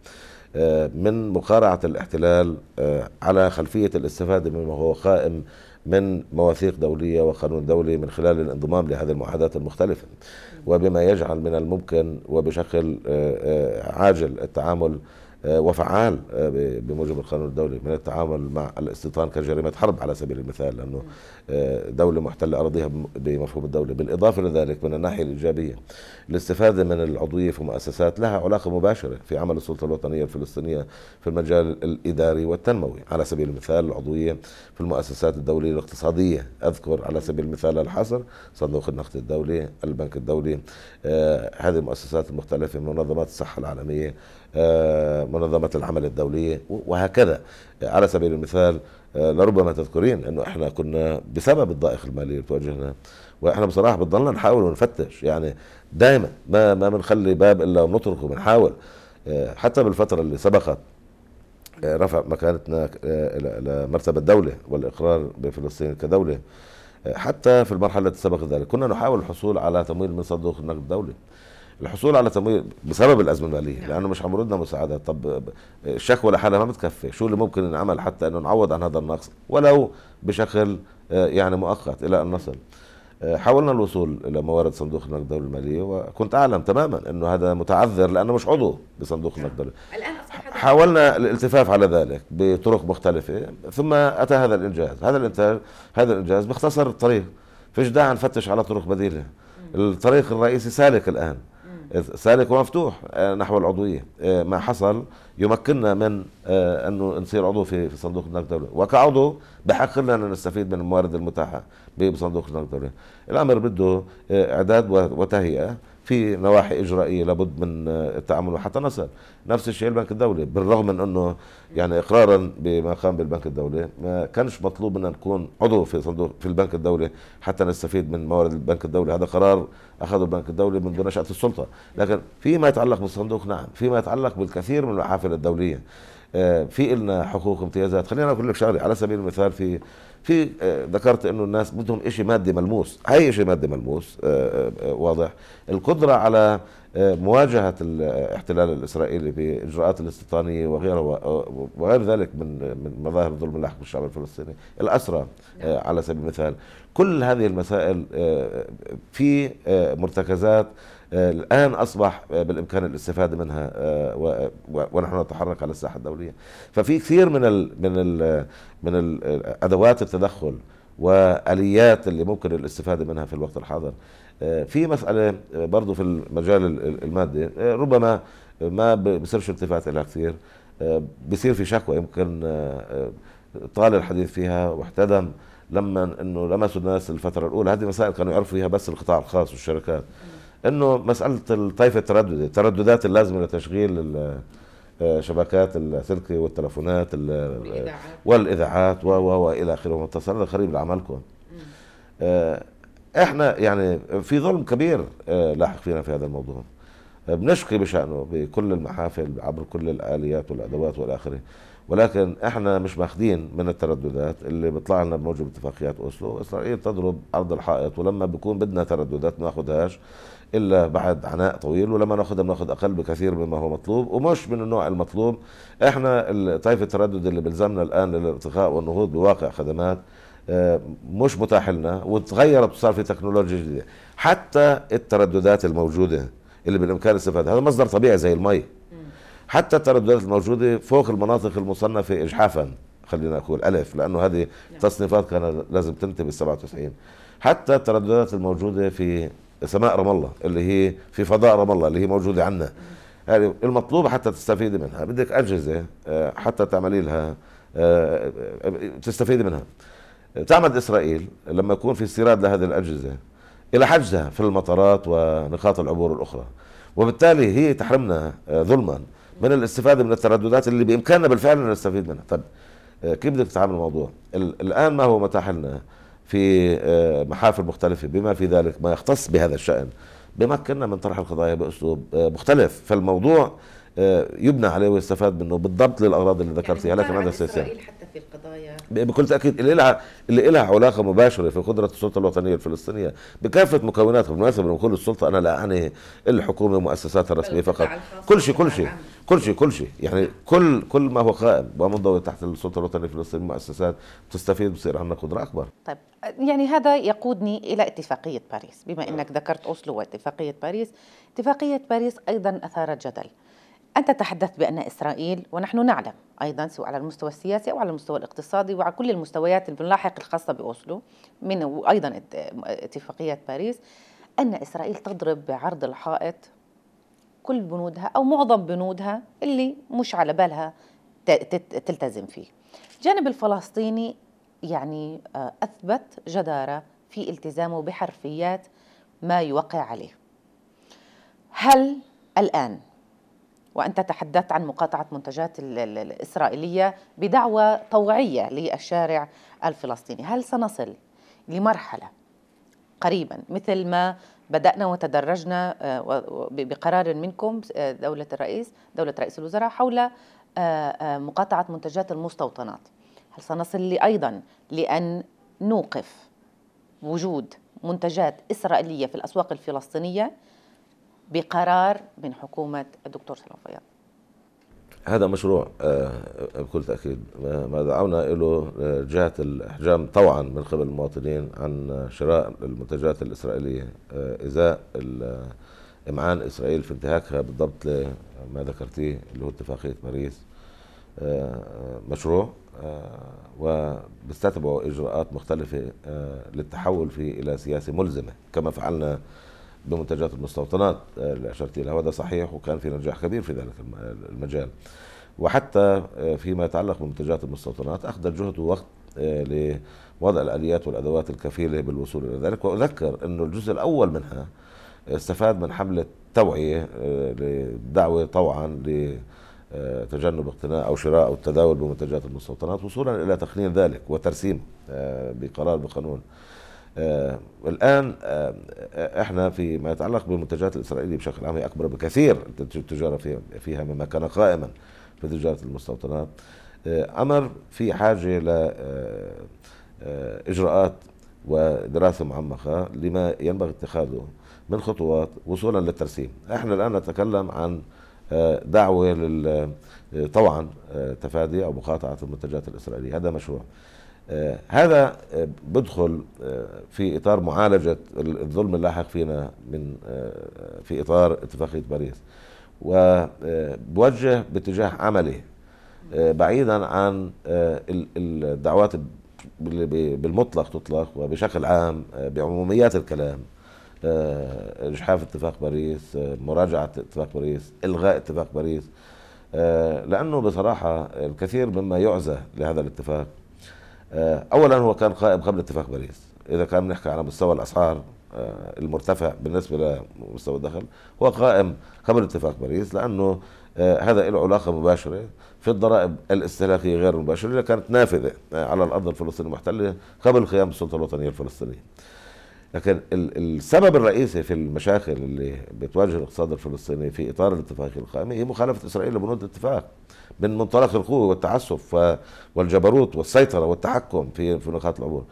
آه، من مقارعه الاحتلال آه، على خلفيه الاستفاده مما هو قائم من مواثيق دولية وقانون دولي من خلال الانضمام لهذه المعاهدات المختلفة وبما يجعل من الممكن وبشكل آه، آه، عاجل التعامل آه، وفعال آه، بموجب القانون الدولي من التعامل مع الاستيطان كجريمة حرب على سبيل المثال لأنه آه، دولة محتلة أراضيها بمفهوم الدولة بالإضافة لذلك من الناحية الإيجابية الاستفادة من العضوية في مؤسسات لها علاقة مباشرة في عمل السلطة الوطنية الفلسطينية في المجال الإداري والتنموي على سبيل المثال العضوية في المؤسسات الدولية الاقتصادية أذكر على سبيل المثال الحصر صندوق النقد الدولي البنك الدولي هذه المؤسسات المختلفة منظمات الصحة العالمية آه، منظمه العمل الدوليه وهكذا على سبيل المثال آه، لربما تذكرين انه احنا كنا بسبب الضائق المالي اللي تواجهنا واحنا بصراحه بنضلنا نحاول ونفتش يعني دائما ما ما بنخلي باب الا ونطرقه بنحاول آه، حتى بالفتره اللي سبقت رفع مكانتنا لمرتبة الدولة والاقرار بفلسطين كدوله حتى في المرحله التي سبقت ذلك كنا نحاول الحصول على تمويل من صندوق النقد الدولي الحصول على تمويل بسبب الازمه الماليه نعم. لانه مش عم يردنا مساعده طب الشكوى لحالها ما بتكفي شو اللي ممكن ينعمل حتى انه نعوض عن هذا النقص ولو بشكل آه، يعني مؤقت الى ان نصل آه، حاولنا الوصول الى موارد صندوق النقد الدولي الماليه وكنت اعلم تماما انه هذا متعذر لانه مش عضو بصندوق النقد الدولي الان حاولنا الالتفاف على ذلك بطرق مختلفه ثم اتى هذا الانجاز هذا الانتاج هذا الانجاز باختصر الطريق فيش داعي نفتش على طرق بديله الطريق الرئيسي سالك الان سالك ومفتوح آه، نحو العضوية آه، ما حصل يمكننا من آه، أنه نصير عضو في في صندوق النقد الدولي وكعضو بحق لنا أن نستفيد من الموارد المتاحة بصندوق النقد الدولي الأمر بده إعداد وتهيئة في نواحي اجرائيه لابد من آه، التعامل حتى نصل نفس الشيء البنك الدولي بالرغم من انه يعني اقرارا بما قام بالبنك الدولي ما كانش مطلوب ان نكون عضو في صندوق في البنك الدولي حتى نستفيد من موارد البنك الدولي هذا قرار اخذه البنك الدولي منذ نشاه السلطه لكن فيما يتعلق بالصندوق نعم فيما يتعلق بالكثير من المحافل الدوليه في لنا حقوق امتيازات خلينا اقول لك شغله على سبيل المثال في في آه، ذكرت انه الناس بدهم شيء مادي ملموس اي شيء مادي ملموس آه، آه، واضح القدره على مواجهه الاحتلال الاسرائيلي باجراءات الاستيطانيه وغيرها وغير ذلك من من مظاهر الظلم اللاحق بالشعب الفلسطيني الاسرى نعم. على سبيل المثال كل هذه المسائل في مرتكزات آه، الآن أصبح آه، بالإمكان الاستفادة منها آه، ونحن نتحرك على الساحة الدولية ففي كثير من الـ من الـ من الـ أدوات التدخل واليات اللي ممكن الاستفاده منها في الوقت الحاضر في مساله برضه في المجال المادي ربما ما بصيرش التفات لها كثير بصير في شكوى يمكن طال الحديث فيها واحتدم لما انه لمسوا الناس الفتره الاولى هذه مسائل كانوا يعرفوا فيها بس القطاع الخاص والشركات انه مساله طائفه التردد الترددات اللازمه لتشغيل آه، شبكات السلكي والتلفونات والاذاعات و و والى اخره ومتصلنا خريب لعملكم آه، احنا يعني في ظلم كبير آه، لاحق فينا في هذا الموضوع بنشكي بشأنه بكل المحافل عبر كل الآليات والأدوات والى اخره ولكن احنا مش ماخذين من الترددات اللي بيطلع لنا بموجب اتفاقيات اوسلو اسرائيل تضرب ارض الحائط ولما بيكون بدنا ترددات ما ناخذهاش الا بعد عناء طويل ولما ناخدها بناخد اقل بكثير مما هو مطلوب ومش من النوع المطلوب احنا طيف التردد اللي بيلزمنا الان للارتقاء والنهوض بواقع خدمات آه، مش متاح لنا وتغيرت وصار في تكنولوجيا جديده حتى الترددات الموجوده اللي بالامكان استفادها هذا مصدر طبيعي زي المي حتى الترددات الموجوده فوق المناطق المصنفه اجحافا خلينا اقول الف لانه هذه نعم. تصنيفات كان لازم تنتهي بال 97 حتى الترددات الموجوده في سماء رام الله اللي هي في فضاء رام الله اللي هي موجوده عندنا يعني المطلوب حتى تستفيدي منها بدك اجهزه آه، حتى تعملي لها آه، تستفيدي منها تعمد اسرائيل لما يكون في استيراد لهذه الاجهزه الى حجزها في المطارات ونقاط العبور الاخرى وبالتالي هي تحرمنا آه، ظلما من الاستفاده من الترددات اللي بامكاننا بالفعل ان نستفيد منها طب كيف بدك تتعامل الموضوع الان ما هو متاح لنا في آه، محافل مختلفة بما في ذلك ما يختص بهذا الشأن بمكننا من طرح القضايا بأسلوب آه، مختلف فالموضوع آه، يبنى عليه ويستفاد منه بالضبط للاغراض اللي يعني ذكرتيها يعني لكن هذا السياسي حتى في القضايا بكل تاكيد اللي لها اللي لها علاقه مباشره في قدره السلطه الوطنيه الفلسطينيه بكافه مكوناتها بالمناسبه من كل السلطه انا لا اعني الحكومه ومؤسساتها الرسميه فقط كل شيء كل شيء كل شيء كل شيء يعني كل كل ما هو قائم ومنضوي تحت السلطه الوطنيه الفلسطينيه مؤسسات تستفيد بصير عندنا قدره اكبر. طيب يعني هذا يقودني الى اتفاقيه باريس بما انك نعم. ذكرت اوسلو واتفاقيه باريس، اتفاقيه باريس ايضا اثارت جدل. انت تحدثت بان اسرائيل ونحن نعلم ايضا سواء على المستوى السياسي او على المستوى الاقتصادي وعلى كل المستويات الملاحقه الخاصه باوسلو من وايضا اتفاقيه باريس ان اسرائيل تضرب بعرض الحائط كل بنودها أو معظم بنودها اللي مش على بالها تلتزم فيه الجانب الفلسطيني يعني آه، أثبت جدارة في التزامه بحرفيات ما يوقع عليه هل الآن وأنت تحدثت عن مقاطعة منتجات الإسرائيلية بدعوى طوعية للشارع الفلسطيني هل سنصل لمرحلة قريبا مثل ما بدأنا وتدرجنا آه، بقرار منكم آه، دولة الرئيس دولة رئيس الوزراء حول آه، مقاطعة منتجات المستوطنات هل سنصل لي أيضا لأن نوقف وجود منتجات إسرائيلية في الأسواق الفلسطينية بقرار من حكومة الدكتور سلام فياض هذا مشروع آه، بكل تأكيد ما دعونا له آه، جهة الإحجام طوعا من قبل المواطنين عن شراء المنتجات الإسرائيلية إزاء آه، إمعان إسرائيل في انتهاكها بالضبط لما ذكرتيه اللي هو اتفاقية باريس مشروع وبيستتبعوا إجراءات مختلفة للتحول فيه إلى سياسة ملزمة كما فعلنا بمنتجات المستوطنات اللي اشرت اليه وهذا صحيح وكان في نجاح كبير في ذلك المجال وحتى آه، فيما يتعلق بمنتجات المستوطنات اخذ جهد ووقت آه، لوضع الاليات والادوات الكفيله بالوصول الى ذلك واذكر انه الجزء الاول منها آه، استفاد من حمله توعيه لدعوه طوعا لتجنب اقتناء او شراء او التداول بمنتجات المستوطنات وصولا الى تقنين ذلك وترسيم بقرار بقانون آه، الآن آه، آه، احنا فيما يتعلق بالمنتجات الإسرائيلية بشكل عام هي أكبر بكثير التجارة فيها مما كان قائما في تجارة المستوطنات أمر في حاجة ل إجراءات ودراسة معمقة لما ينبغي اتخاذه من خطوات وصولا للترسيم احنا الآن نتكلم عن دعوة طبعا تفادي أو مقاطعة المنتجات الإسرائيلية هذا مشروع آه، هذا آه، بدخل آه، في اطار معالجه الظلم اللاحق فينا من في اطار اتفاقيه باريس وبوجه باتجاه عملي بعيدا عن الدعوات بالمطلق تطلق وبشكل عام بعموميات الكلام اجحاف اتفاق باريس مراجعه اتفاق باريس الغاء اتفاق باريس لانه بصراحه الكثير مما يعزى لهذا الاتفاق آه، اولا هو كان قائم قبل اتفاق باريس اذا كان بنحكي على مستوى الاسعار آه، المرتفع بالنسبه لمستوى الدخل هو قائم قبل اتفاق باريس لانه آه، هذا له علاقه مباشره في الضرائب الاستهلاكيه غير المباشره اللي كانت نافذه على الارض الفلسطينيه المحتله قبل قيام السلطه الوطنيه الفلسطينيه. لكن السبب الرئيسي في المشاكل اللي بتواجه الاقتصاد الفلسطيني في اطار الاتفاق القائم هي مخالفه اسرائيل لبنود الاتفاق من منطلق القوه والتعسف والجبروت والسيطره والتحكم في في نقاط العبور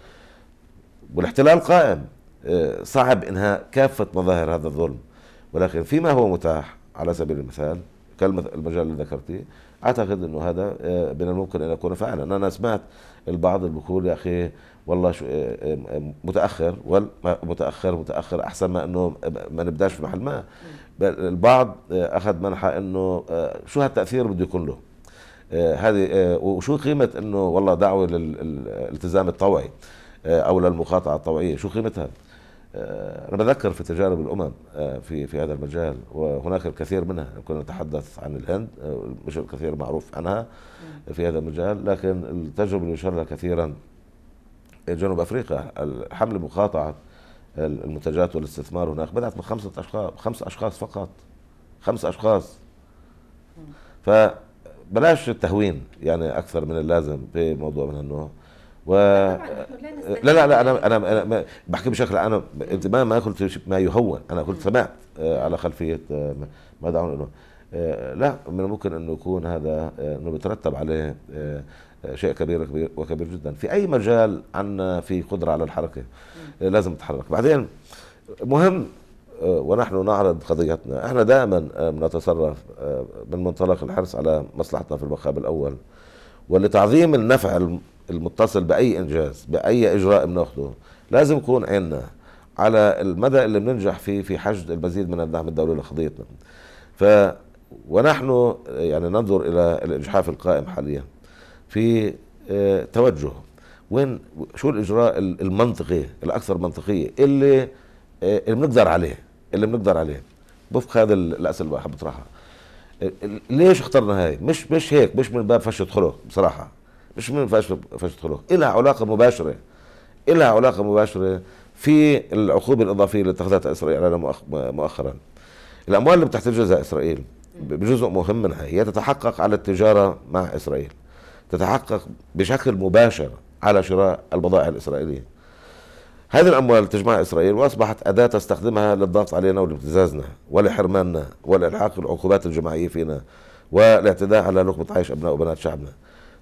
والاحتلال قائم آه، صعب انهاء كافه مظاهر هذا الظلم ولكن فيما هو متاح على سبيل المثال كالمجال اللي ذكرتيه اعتقد انه هذا آه، من الممكن ان يكون فعلا انا سمعت البعض بيقول يا اخي والله شو آه، آه، آه، متاخر متاخر متاخر احسن ما انه ما نبداش في محل ما البعض اخذ منحى انه شو هالتاثير بده يكون له هذه وشو قيمه انه والله دعوه للالتزام الطوعي او للمقاطعه الطوعيه شو قيمتها انا بذكر في تجارب الامم في في هذا المجال وهناك الكثير منها كنا نتحدث عن الهند مش الكثير معروف عنها في هذا المجال لكن التجربه اللي يشار لها كثيرا جنوب افريقيا حمل مقاطعه المنتجات والاستثمار هناك بدات من خمسه اشخاص خمس اشخاص فقط خمس اشخاص فبلاش التهوين يعني اكثر من اللازم بموضوع من النوع و لا لا لا انا انا, أنا بحكي بشكل انا انت ما ما قلت ما يهون انا قلت سمعت آه، على خلفيه آه، ما دعونا انه آه، لا من الممكن انه يكون هذا انه بترتب عليه شيء كبير, كبير وكبير جدا في اي مجال عندنا في قدره على الحركه آه، لازم نتحرك بعدين مهم آه، ونحن نعرض قضيتنا احنا دائما آه، نتصرف من منطلق الحرص على مصلحتنا في المقام الاول ولتعظيم النفع المتصل باي انجاز باي اجراء بناخذه لازم يكون عندنا على المدى اللي بننجح فيه في حشد المزيد من الدعم الدولي لقضيتنا ف ونحن يعني ننظر الى الاجحاف القائم حاليا في آه، توجه وين شو الاجراء المنطقي الاكثر منطقيه اللي آه، اللي بنقدر عليه اللي بنقدر عليه وفق هذا الاسئله اللي بحب اطرحها ليش اخترنا هاي مش مش هيك مش من باب فش خلق بصراحه مش من فش فش خلق إلها علاقه مباشره إلها علاقه مباشره في العقوبه الاضافيه اللي اتخذتها اسرائيل علينا مؤخرا الاموال اللي بتحتجزها اسرائيل بجزء مهم منها هي تتحقق على التجاره مع اسرائيل تتحقق بشكل مباشر على شراء البضائع الإسرائيلية هذه الأموال تجمعها إسرائيل وأصبحت أداة تستخدمها للضغط علينا ولابتزازنا ولحرماننا ولإلحاق العقوبات الجماعية فينا والاعتداء على لقمة عيش أبناء وبنات شعبنا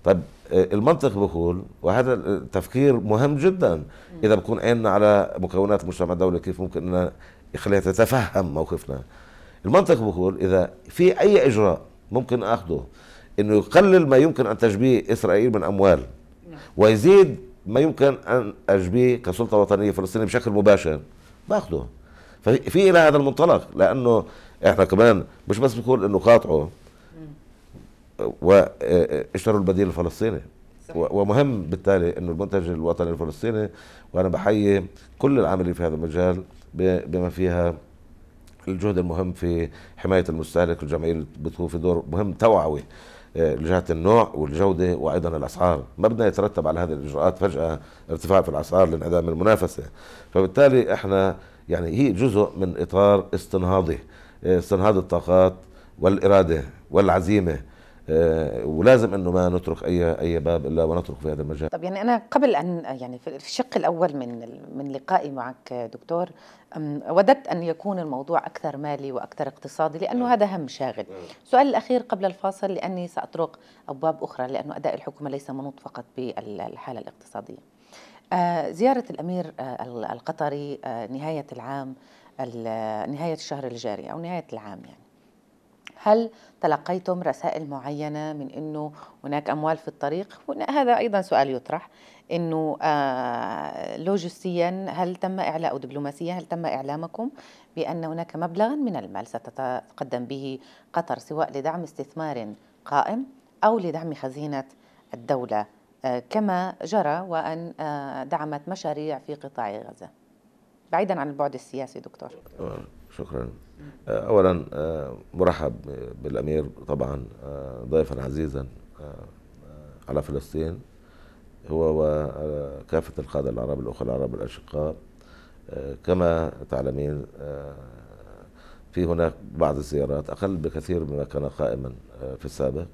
طيب آه، المنطق بقول وهذا التفكير مهم جدا إذا بكون عيننا على مكونات المجتمع الدولي كيف ممكن أن يخليها تتفهم موقفنا المنطق بقول إذا في أي إجراء ممكن أخذه انه يقلل ما يمكن ان تجبيه اسرائيل من اموال نعم. ويزيد ما يمكن ان اجبيه كسلطه وطنيه فلسطينيه بشكل مباشر باخذه ففي الى هذا المنطلق لانه احنا كمان مش بس بنقول انه قاطعوا واشتروا آه، البديل الفلسطيني ومهم بالتالي انه المنتج الوطني الفلسطيني وانا بحيي كل العاملين في هذا المجال بما فيها الجهد المهم في حمايه المستهلك والجمعيه اللي بتكون في دور مهم توعوي لجهه النوع والجوده وايضا الاسعار، ما بدنا يترتب على هذه الاجراءات فجاه ارتفاع في الاسعار لانعدام المنافسه، فبالتالي احنا يعني هي جزء من اطار استنهاضي، استنهاض الطاقات والاراده والعزيمه آه، ولازم انه ما نترك اي اي باب الا ونترك في هذا المجال طب يعني انا قبل ان يعني في الشق الاول من من لقائي معك دكتور وددت ان يكون الموضوع اكثر مالي واكثر اقتصادي لانه نعم. هذا هم شاغل السؤال نعم. الاخير قبل الفاصل لاني ساطرق ابواب اخرى لانه اداء الحكومه ليس منوط فقط بالحاله الاقتصاديه آه، زياره الامير آه، القطري نهايه العام نهايه الشهر الجاري او نهايه العام يعني هل تلقيتم رسائل معينة من أنه هناك أموال في الطريق هذا أيضا سؤال يطرح أنه آه، لوجستيا هل تم إعلاء أو دبلوماسيا هل تم إعلامكم بأن هناك مبلغا من المال ستتقدم به قطر سواء لدعم استثمار قائم أو لدعم خزينة الدولة آه، كما جرى وأن آه، دعمت مشاريع في قطاع غزة بعيدا عن البعد السياسي دكتور شكرا آه، اولا آه، مرحب بالامير طبعا آه، ضيفا عزيزا على فلسطين هو وكافه القاده العرب الاخرى العرب الاشقاء كما تعلمين في هناك بعض الزيارات اقل بكثير مما كان قائما في السابق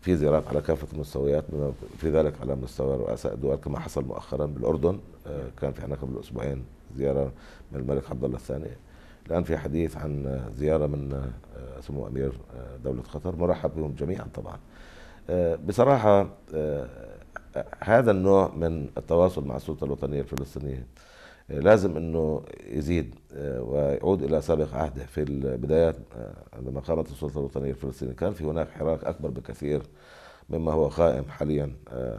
في زيارات على كافة المستويات بما في ذلك على مستوى رؤساء الدول كما حصل مؤخرا بالأردن كان في هناك اسبوعين زيارة من الملك عبد الله الثاني الآن في حديث عن زيارة من آه، سمو أمير آه، دولة قطر مرحب بهم جميعا طبعا آه، بصراحة هذا النوع من التواصل مع السلطة الوطنية الفلسطينية لازم انه يزيد ويعود الى سابق عهده في البدايات عندما قامت السلطه الوطنيه الفلسطينيه كان في هناك حراك اكبر بكثير مما هو قائم حاليا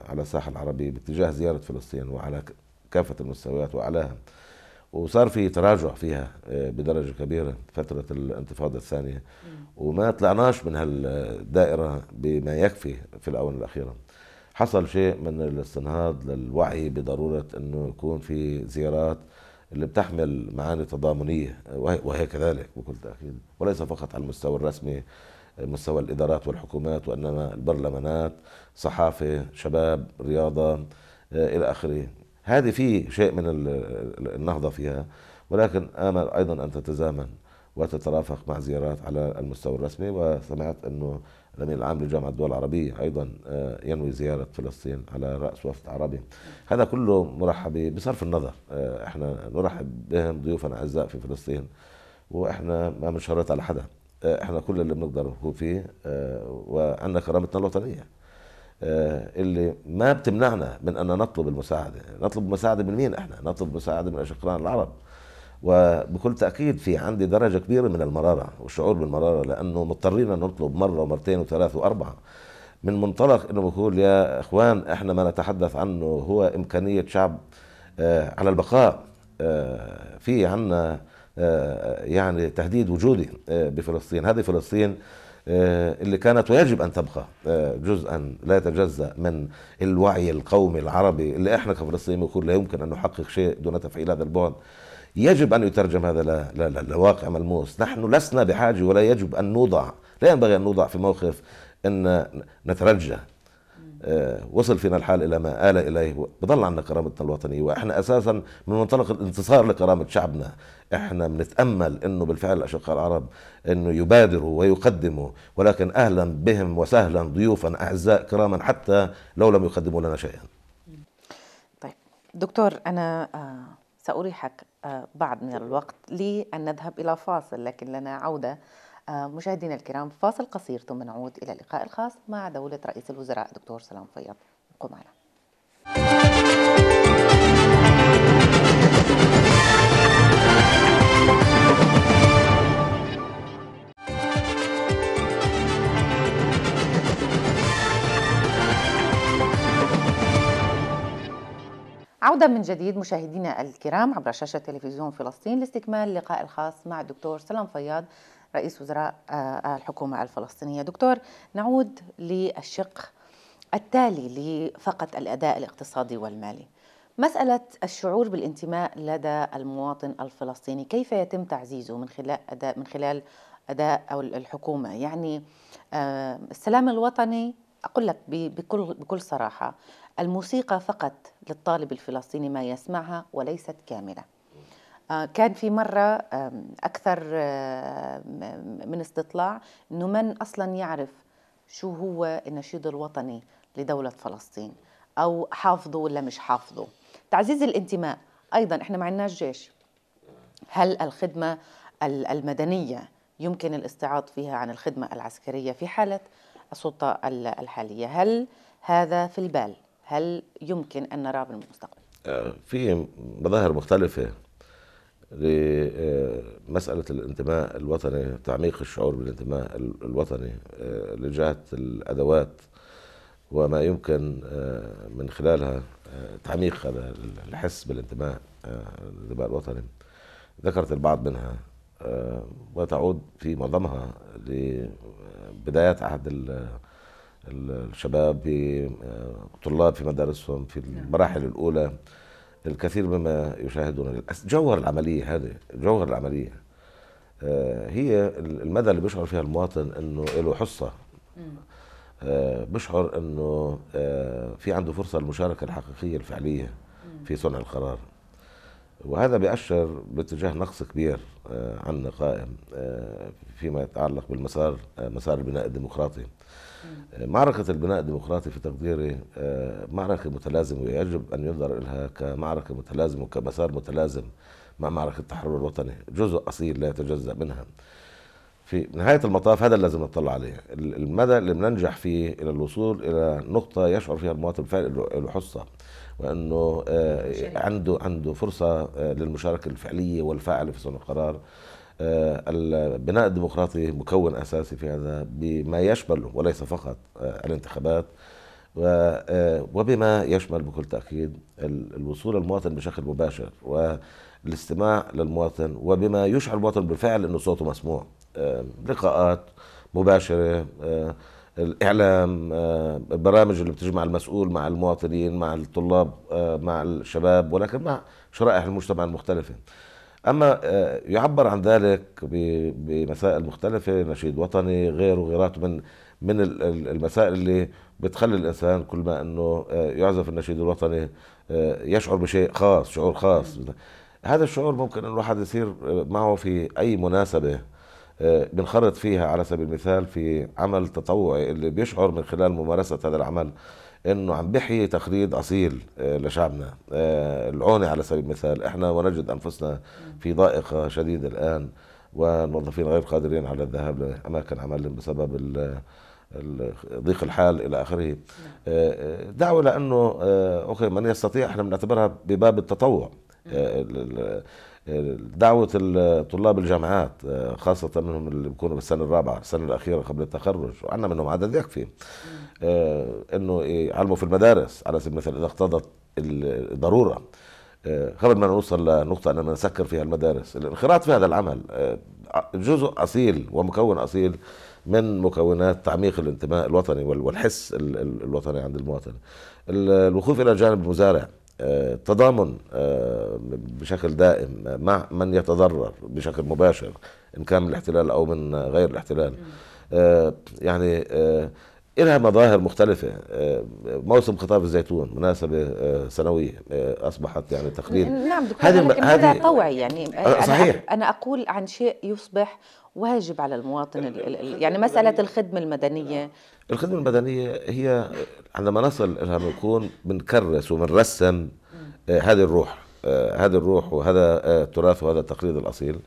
على الساحه العربيه باتجاه زياره فلسطين وعلى كافه المستويات واعلاها وصار في تراجع فيها آه، بدرجه كبيره فتره الانتفاضه الثانيه وما طلعناش من هالدائره بما يكفي في الاونه الاخيره حصل شيء من الاستنهاض للوعي بضروره انه يكون في زيارات اللي بتحمل معاني تضامنيه وهي كذلك بكل تاكيد وليس فقط على المستوى الرسمي مستوى الادارات والحكومات وانما البرلمانات صحافه شباب رياضه آه، الى اخره هذه في شيء من النهضة فيها ولكن آمل أيضا أن تتزامن وتترافق مع زيارات على المستوى الرسمي وسمعت أنه الأمين العام لجامعة الدول العربية أيضا آه، ينوي زيارة فلسطين على رأس وفد عربي هذا كله مرحب به بصرف النظر آه، احنا نرحب بهم ضيوفنا أعزاء في فلسطين واحنا ما بنشرط على حدا آه، احنا كل اللي بنقدر نكون فيه وعندنا كرامتنا الوطنيه آه، اللي ما بتمنعنا من ان نطلب المساعده، نطلب مساعده من مين احنا؟ نطلب مساعده من اشقائنا العرب. وبكل تاكيد في عندي درجه كبيره من المراره والشعور بالمراره لانه مضطرين ان نطلب مره ومرتين وثلاث واربعه. من منطلق انه بقول يا اخوان احنا ما نتحدث عنه هو امكانيه شعب آه، على البقاء آه، في عنا يعني تهديد وجودي بفلسطين، هذه فلسطين آه، اللي كانت ويجب ان تبقى آه، جزءا لا يتجزا من الوعي القومي العربي اللي احنا كفلسطينيين بنقول لا يمكن ان نحقق شيء دون تفعيل هذا البعد يجب ان يترجم هذا لواقع ملموس نحن لسنا بحاجه ولا يجب ان نوضع لا ينبغي ان نوضع في موقف ان نترجى آه، وصل فينا الحال الى ما آل اليه بضل عنا كرامتنا الوطنيه واحنا اساسا من منطلق الانتصار لكرامه شعبنا احنا بنتامل انه بالفعل الاشقاء العرب انه يبادروا ويقدموا ولكن اهلا بهم وسهلا ضيوفا اعزاء كراما حتى لو لم يقدموا لنا شيئا. طيب دكتور انا آه، ساريحك آه، بعد من الوقت لان نذهب الى فاصل لكن لنا عوده مشاهدينا الكرام فاصل قصير ثم نعود إلى اللقاء الخاص مع دولة رئيس الوزراء دكتور سلام فياض ابقوا معنا عودة من جديد مشاهدينا الكرام عبر شاشة تلفزيون فلسطين لاستكمال اللقاء الخاص مع الدكتور سلام فياض رئيس وزراء آه، الحكومة الفلسطينية دكتور نعود للشق التالي لفقط الأداء الاقتصادي والمالي مسألة الشعور بالانتماء لدى المواطن الفلسطيني كيف يتم تعزيزه من خلال أداء من خلال أداء أو الحكومة يعني آه، السلام الوطني أقول لك بكل بكل صراحة الموسيقى فقط للطالب الفلسطيني ما يسمعها وليست كاملة آه، كان في مرة أكثر آه، من استطلاع أنه من أصلا يعرف شو هو النشيد الوطني لدولة فلسطين أو حافظه ولا مش حافظه تعزيز الانتماء أيضا إحنا ما الجيش جيش هل الخدمة المدنية يمكن الاستعاض فيها عن الخدمة العسكرية في حالة السلطة الحالية هل هذا في البال هل يمكن أن نراه بالمستقبل آه، في مظاهر مختلفة لمسألة الانتماء الوطني تعميق الشعور بالانتماء الوطني آه، لجهة الأدوات وما يمكن آه، من خلالها آه، تعميق هذا الحس بالانتماء الانتماء الوطني ذكرت البعض منها وتعود في معظمها لبدايات عهد الشباب في طلاب في مدارسهم في نعم. المراحل الأولى الكثير مما يشاهدون جوهر العملية هذه جوهر العملية آه، هي المدى اللي بيشعر فيها المواطن انه له حصه آه، بيشعر انه آه، في عنده فرصه للمشاركه الحقيقيه الفعليه في صنع القرار وهذا بيأشر باتجاه نقص كبير عنا قائم فيما يتعلق بالمسار مسار البناء الديمقراطي معركة البناء الديمقراطي في تقديري آه، معركة متلازمة ويجب أن ينظر إليها كمعركة متلازمة وكمسار متلازم مع معركة التحرر الوطني جزء أصيل لا يتجزأ منها في نهاية المطاف هذا اللي لازم نطلع عليه المدى اللي بننجح فيه إلى الوصول إلى نقطة يشعر فيها المواطن فعلا له حصة وأنه آه، عنده عنده فرصة آه، للمشاركة الفعلية والفاعلة في صنع القرار آه، البناء الديمقراطي مكون اساسي في هذا بما يشمله وليس فقط آه، الانتخابات آه، وبما يشمل بكل تاكيد الوصول للمواطن بشكل مباشر والاستماع للمواطن وبما يشعر المواطن بالفعل انه صوته مسموع لقاءات مباشره الاعلام البرامج اللي بتجمع المسؤول مع المواطنين مع الطلاب مع الشباب ولكن مع شرائح المجتمع المختلفه أما آه، يعبر عن ذلك بمسائل مختلفة نشيد وطني غيره وغيراته من من المسائل اللي بتخلي الإنسان كل ما أنه آه، يعزف النشيد الوطني آه، يشعر بشيء خاص شعور خاص هذا الشعور ممكن أن الواحد يصير معه في أي مناسبة بنخرط فيها على سبيل المثال في عمل تطوعي اللي بيشعر من خلال ممارسة هذا العمل انه عم بيحيي تخريد اصيل آه، لشعبنا آه، العونه على سبيل المثال احنا ونجد انفسنا في ضائقه شديده الان والموظفين غير قادرين على الذهاب لاماكن عملهم بسبب ضيق الحال الى اخره نعم. آه، دعوه لانه اوكي من يستطيع احنا بنعتبرها بباب التطوع نعم. دعوة طلاب الجامعات آه، خاصة منهم اللي بيكونوا بالسنة الرابعة السنة الأخيرة قبل التخرج وعندنا منهم عدد يكفي آه، أنه يعلموا في المدارس على سبيل المثال إذا اقتضت الضرورة آه، قبل ما نوصل لنقطة أننا نسكر فيها المدارس الانخراط في هذا العمل جزء أصيل ومكون أصيل من مكونات تعميق الانتماء الوطني والحس الوطني عند المواطن الوقوف إلى جانب المزارع آه، تضامن آه، بشكل دائم مع من يتضرر بشكل مباشر ان كان من الاحتلال او من غير الاحتلال آه، يعني لها مظاهر مختلفة موسم خطاب الزيتون مناسبة سنوية أصبحت يعني تقليد نعم دكتور هذا هذه طوعي يعني صحيح أنا أقول عن شيء يصبح واجب على المواطن يعني مسألة الخدمة المدنية نعم. الخدمة المدنية هي عندما نصل لها بنكون بنكرس وبنرسم آه، هذه الروح آه، هذه الروح وهذا آه، التراث وهذا التقليد الأصيل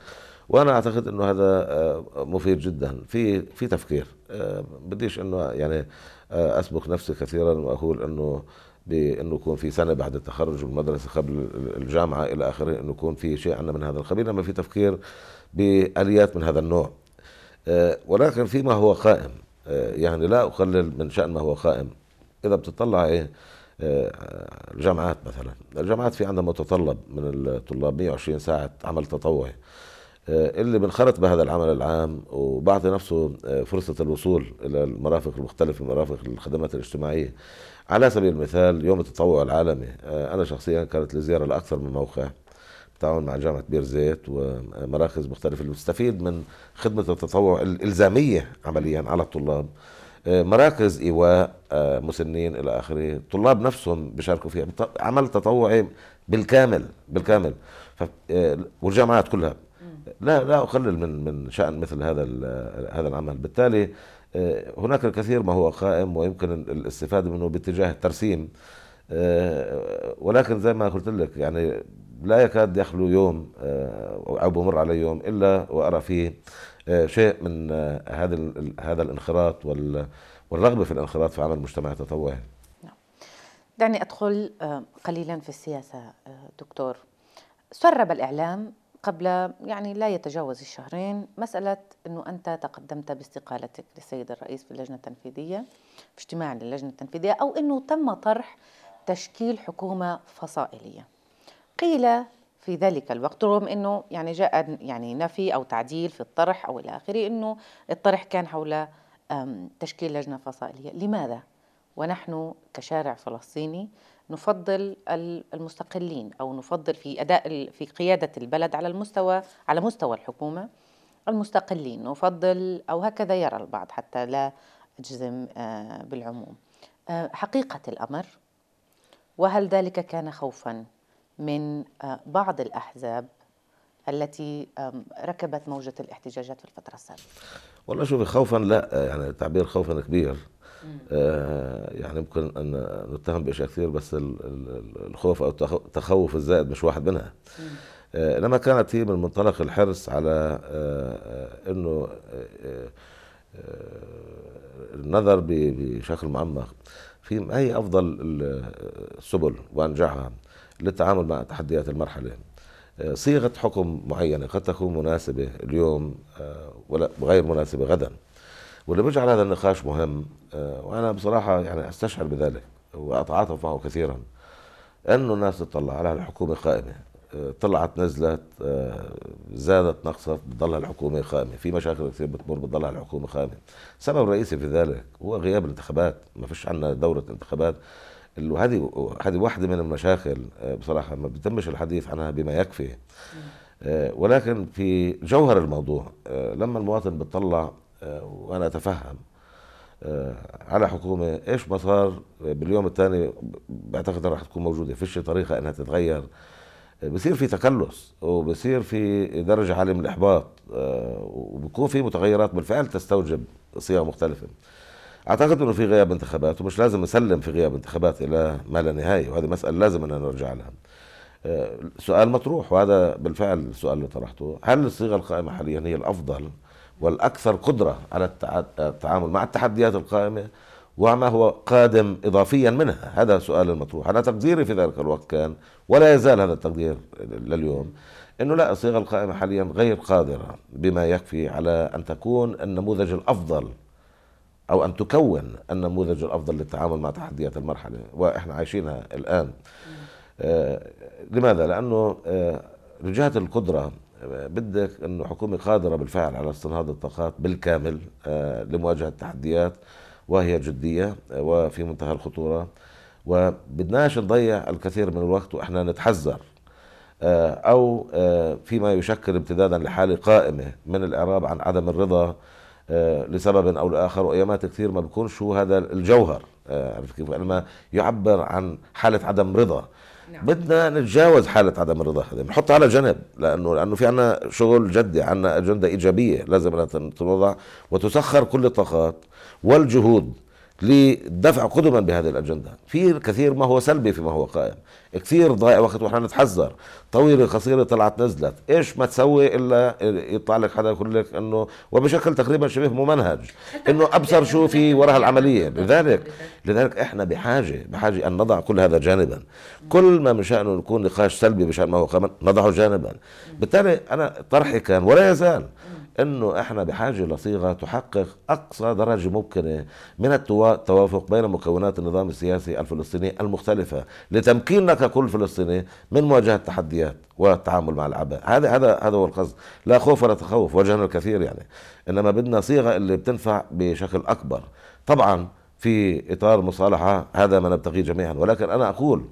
وانا اعتقد انه هذا مفيد جدا في في تفكير بديش انه يعني اسبق نفسي كثيرا واقول انه بانه يكون في سنه بعد التخرج من المدرسه قبل الجامعه الى اخره انه يكون في شيء عندنا من هذا القبيل لما في تفكير باليات من هذا النوع آه، ولكن فيما هو قائم آه، يعني لا اقلل من شان ما هو قائم اذا بتطلع ايه آه، الجامعات مثلا الجامعات في عندها متطلب من الطلاب 120 ساعه عمل تطوعي اللي بنخرط بهذا العمل العام وبعطي نفسه فرصة الوصول إلى المرافق المختلفة مرافق الخدمات الاجتماعية على سبيل المثال يوم التطوع العالمي أنا شخصيا كانت لي زيارة لأكثر من موقع بالتعاون مع جامعه بير زيت ومراكز مختلفه اللي بتستفيد من خدمه التطوع الالزاميه عمليا على الطلاب آه، مراكز ايواء آه، مسنين الى اخره الطلاب نفسهم بيشاركوا فيها عمل تطوعي بالكامل بالكامل آه، والجامعات كلها لا لا اقلل من من شان مثل هذا هذا العمل بالتالي هناك الكثير ما هو قائم ويمكن الاستفاده منه باتجاه الترسيم ولكن زي ما قلت لك يعني لا يكاد يخلو يوم آه، او بمر علي يوم الا وارى فيه آه، شيء من آه، هذا هذا الانخراط والرغبه في الانخراط في عمل مجتمع تطوعي. نعم. دعني ادخل قليلا في السياسه دكتور. سرب الاعلام قبل يعني لا يتجاوز الشهرين مسألة أنه أنت تقدمت باستقالتك للسيد الرئيس في اللجنة التنفيذية في اجتماع للجنة التنفيذية أو أنه تم طرح تشكيل حكومة فصائلية قيل في ذلك الوقت رغم انه يعني جاء يعني نفي او تعديل في الطرح او الى اخره انه الطرح كان حول تشكيل لجنه فصائليه، لماذا؟ ونحن كشارع فلسطيني نفضل المستقلين او نفضل في اداء في قياده البلد على المستوى على مستوى الحكومه المستقلين نفضل او هكذا يرى البعض حتى لا اجزم آه، بالعموم. آه، حقيقه الامر وهل ذلك كان خوفا من آه، بعض الأحزاب التي ركبت موجة الاحتجاجات في الفترة السابقة والله شوفي خوفا لا يعني تعبير خوفا كبير آه يعني يمكن أن نتهم بأشياء كثير بس الخوف أو التخوف الزائد مش واحد منها آه لما كانت هي من منطلق الحرص على آه أنه آه، آه، النظر بشكل معمق في ما هي أفضل السبل وأنجعها للتعامل مع تحديات المرحلة آه، صيغة حكم معينة قد تكون مناسبة اليوم آه، ولا غير مناسبة غدا واللي بيجعل هذا النقاش مهم آه، وأنا بصراحة يعني أستشعر بذلك وأتعاطف معه كثيرا أنه الناس تطلع على الحكومة قائمة طلعت نزلت زادت نقصت بتضلها الحكومة قائمة في مشاكل كثير بتمر بتضلها الحكومة قائمة سبب رئيسي في ذلك هو غياب الانتخابات ما فيش عندنا دورة انتخابات وهذه هذه واحده من المشاكل آه، بصراحه ما بيتمش الحديث عنها بما يكفي آه، ولكن في جوهر الموضوع آه، لما المواطن بتطلع وانا اتفهم على حكومه ايش ما صار باليوم الثاني بعتقد راح تكون موجوده فيش طريقه انها تتغير بصير في تكلس وبصير في درجه عاليه من الاحباط وبكون في متغيرات بالفعل تستوجب صيغ مختلفه اعتقد انه في غياب انتخابات ومش لازم نسلم في غياب انتخابات الى ما لا نهايه وهذه مساله لازم ان نرجع لها آه، سؤال مطروح وهذا بالفعل السؤال اللي طرحته هل الصيغه القائمه حاليا هي الافضل والاكثر قدره على التعامل مع التحديات القائمه وما هو قادم اضافيا منها هذا السؤال المطروح انا تقديري في ذلك الوقت كان ولا يزال هذا التقدير لليوم انه لا الصيغه القائمه حاليا غير قادره بما يكفي على ان تكون النموذج الافضل او ان تكون النموذج الافضل للتعامل مع تحديات المرحله واحنا عايشينها الان آه، لماذا لانه آه من جهه القدره آه، بدك انه حكومه قادره بالفعل على استنهاض الطاقات بالكامل آه، لمواجهه التحديات وهي جديه وفي منتهى الخطوره وبدناش نضيع الكثير من الوقت واحنا نتحذر او فيما يشكل امتدادا لحاله قائمه من الاعراب عن عدم الرضا آه، لسبب او لاخر وايامات كثير ما بيكونش هو هذا الجوهر آه، عرفت كيف انما يعبر عن حاله عدم رضا نعم. بدنا نتجاوز حاله عدم الرضا هذه نحطها على جنب لانه لانه في عنا شغل جدي عنا اجنده ايجابيه لازم انها تنوضع وتسخر كل الطاقات والجهود للدفع قدما بهذه الاجنده، في كثير ما هو سلبي فيما هو قائم، كثير ضايع وقت واحنا نتحذر، طويله قصيره طلعت نزلت، ايش ما تسوي الا يطلع لك حدا يقول لك انه وبشكل تقريبا شبه ممنهج، انه ابصر شو في وراء العمليه، لذلك لذلك احنا بحاجه بحاجه ان نضع كل هذا جانبا، كل ما من شانه يكون نقاش سلبي بشان ما هو قائم نضعه جانبا، بالتالي انا طرحي كان ولا يزال انه احنا بحاجه لصيغه تحقق اقصى درجه ممكنه من التوافق بين مكونات النظام السياسي الفلسطيني المختلفه لتمكيننا ككل فلسطيني من مواجهه التحديات والتعامل مع العباء هذا هذا هذا هو القصد لا خوف ولا تخوف وجهنا الكثير يعني انما بدنا صيغه اللي بتنفع بشكل اكبر طبعا في اطار مصالحه هذا ما نبتغيه جميعا ولكن انا اقول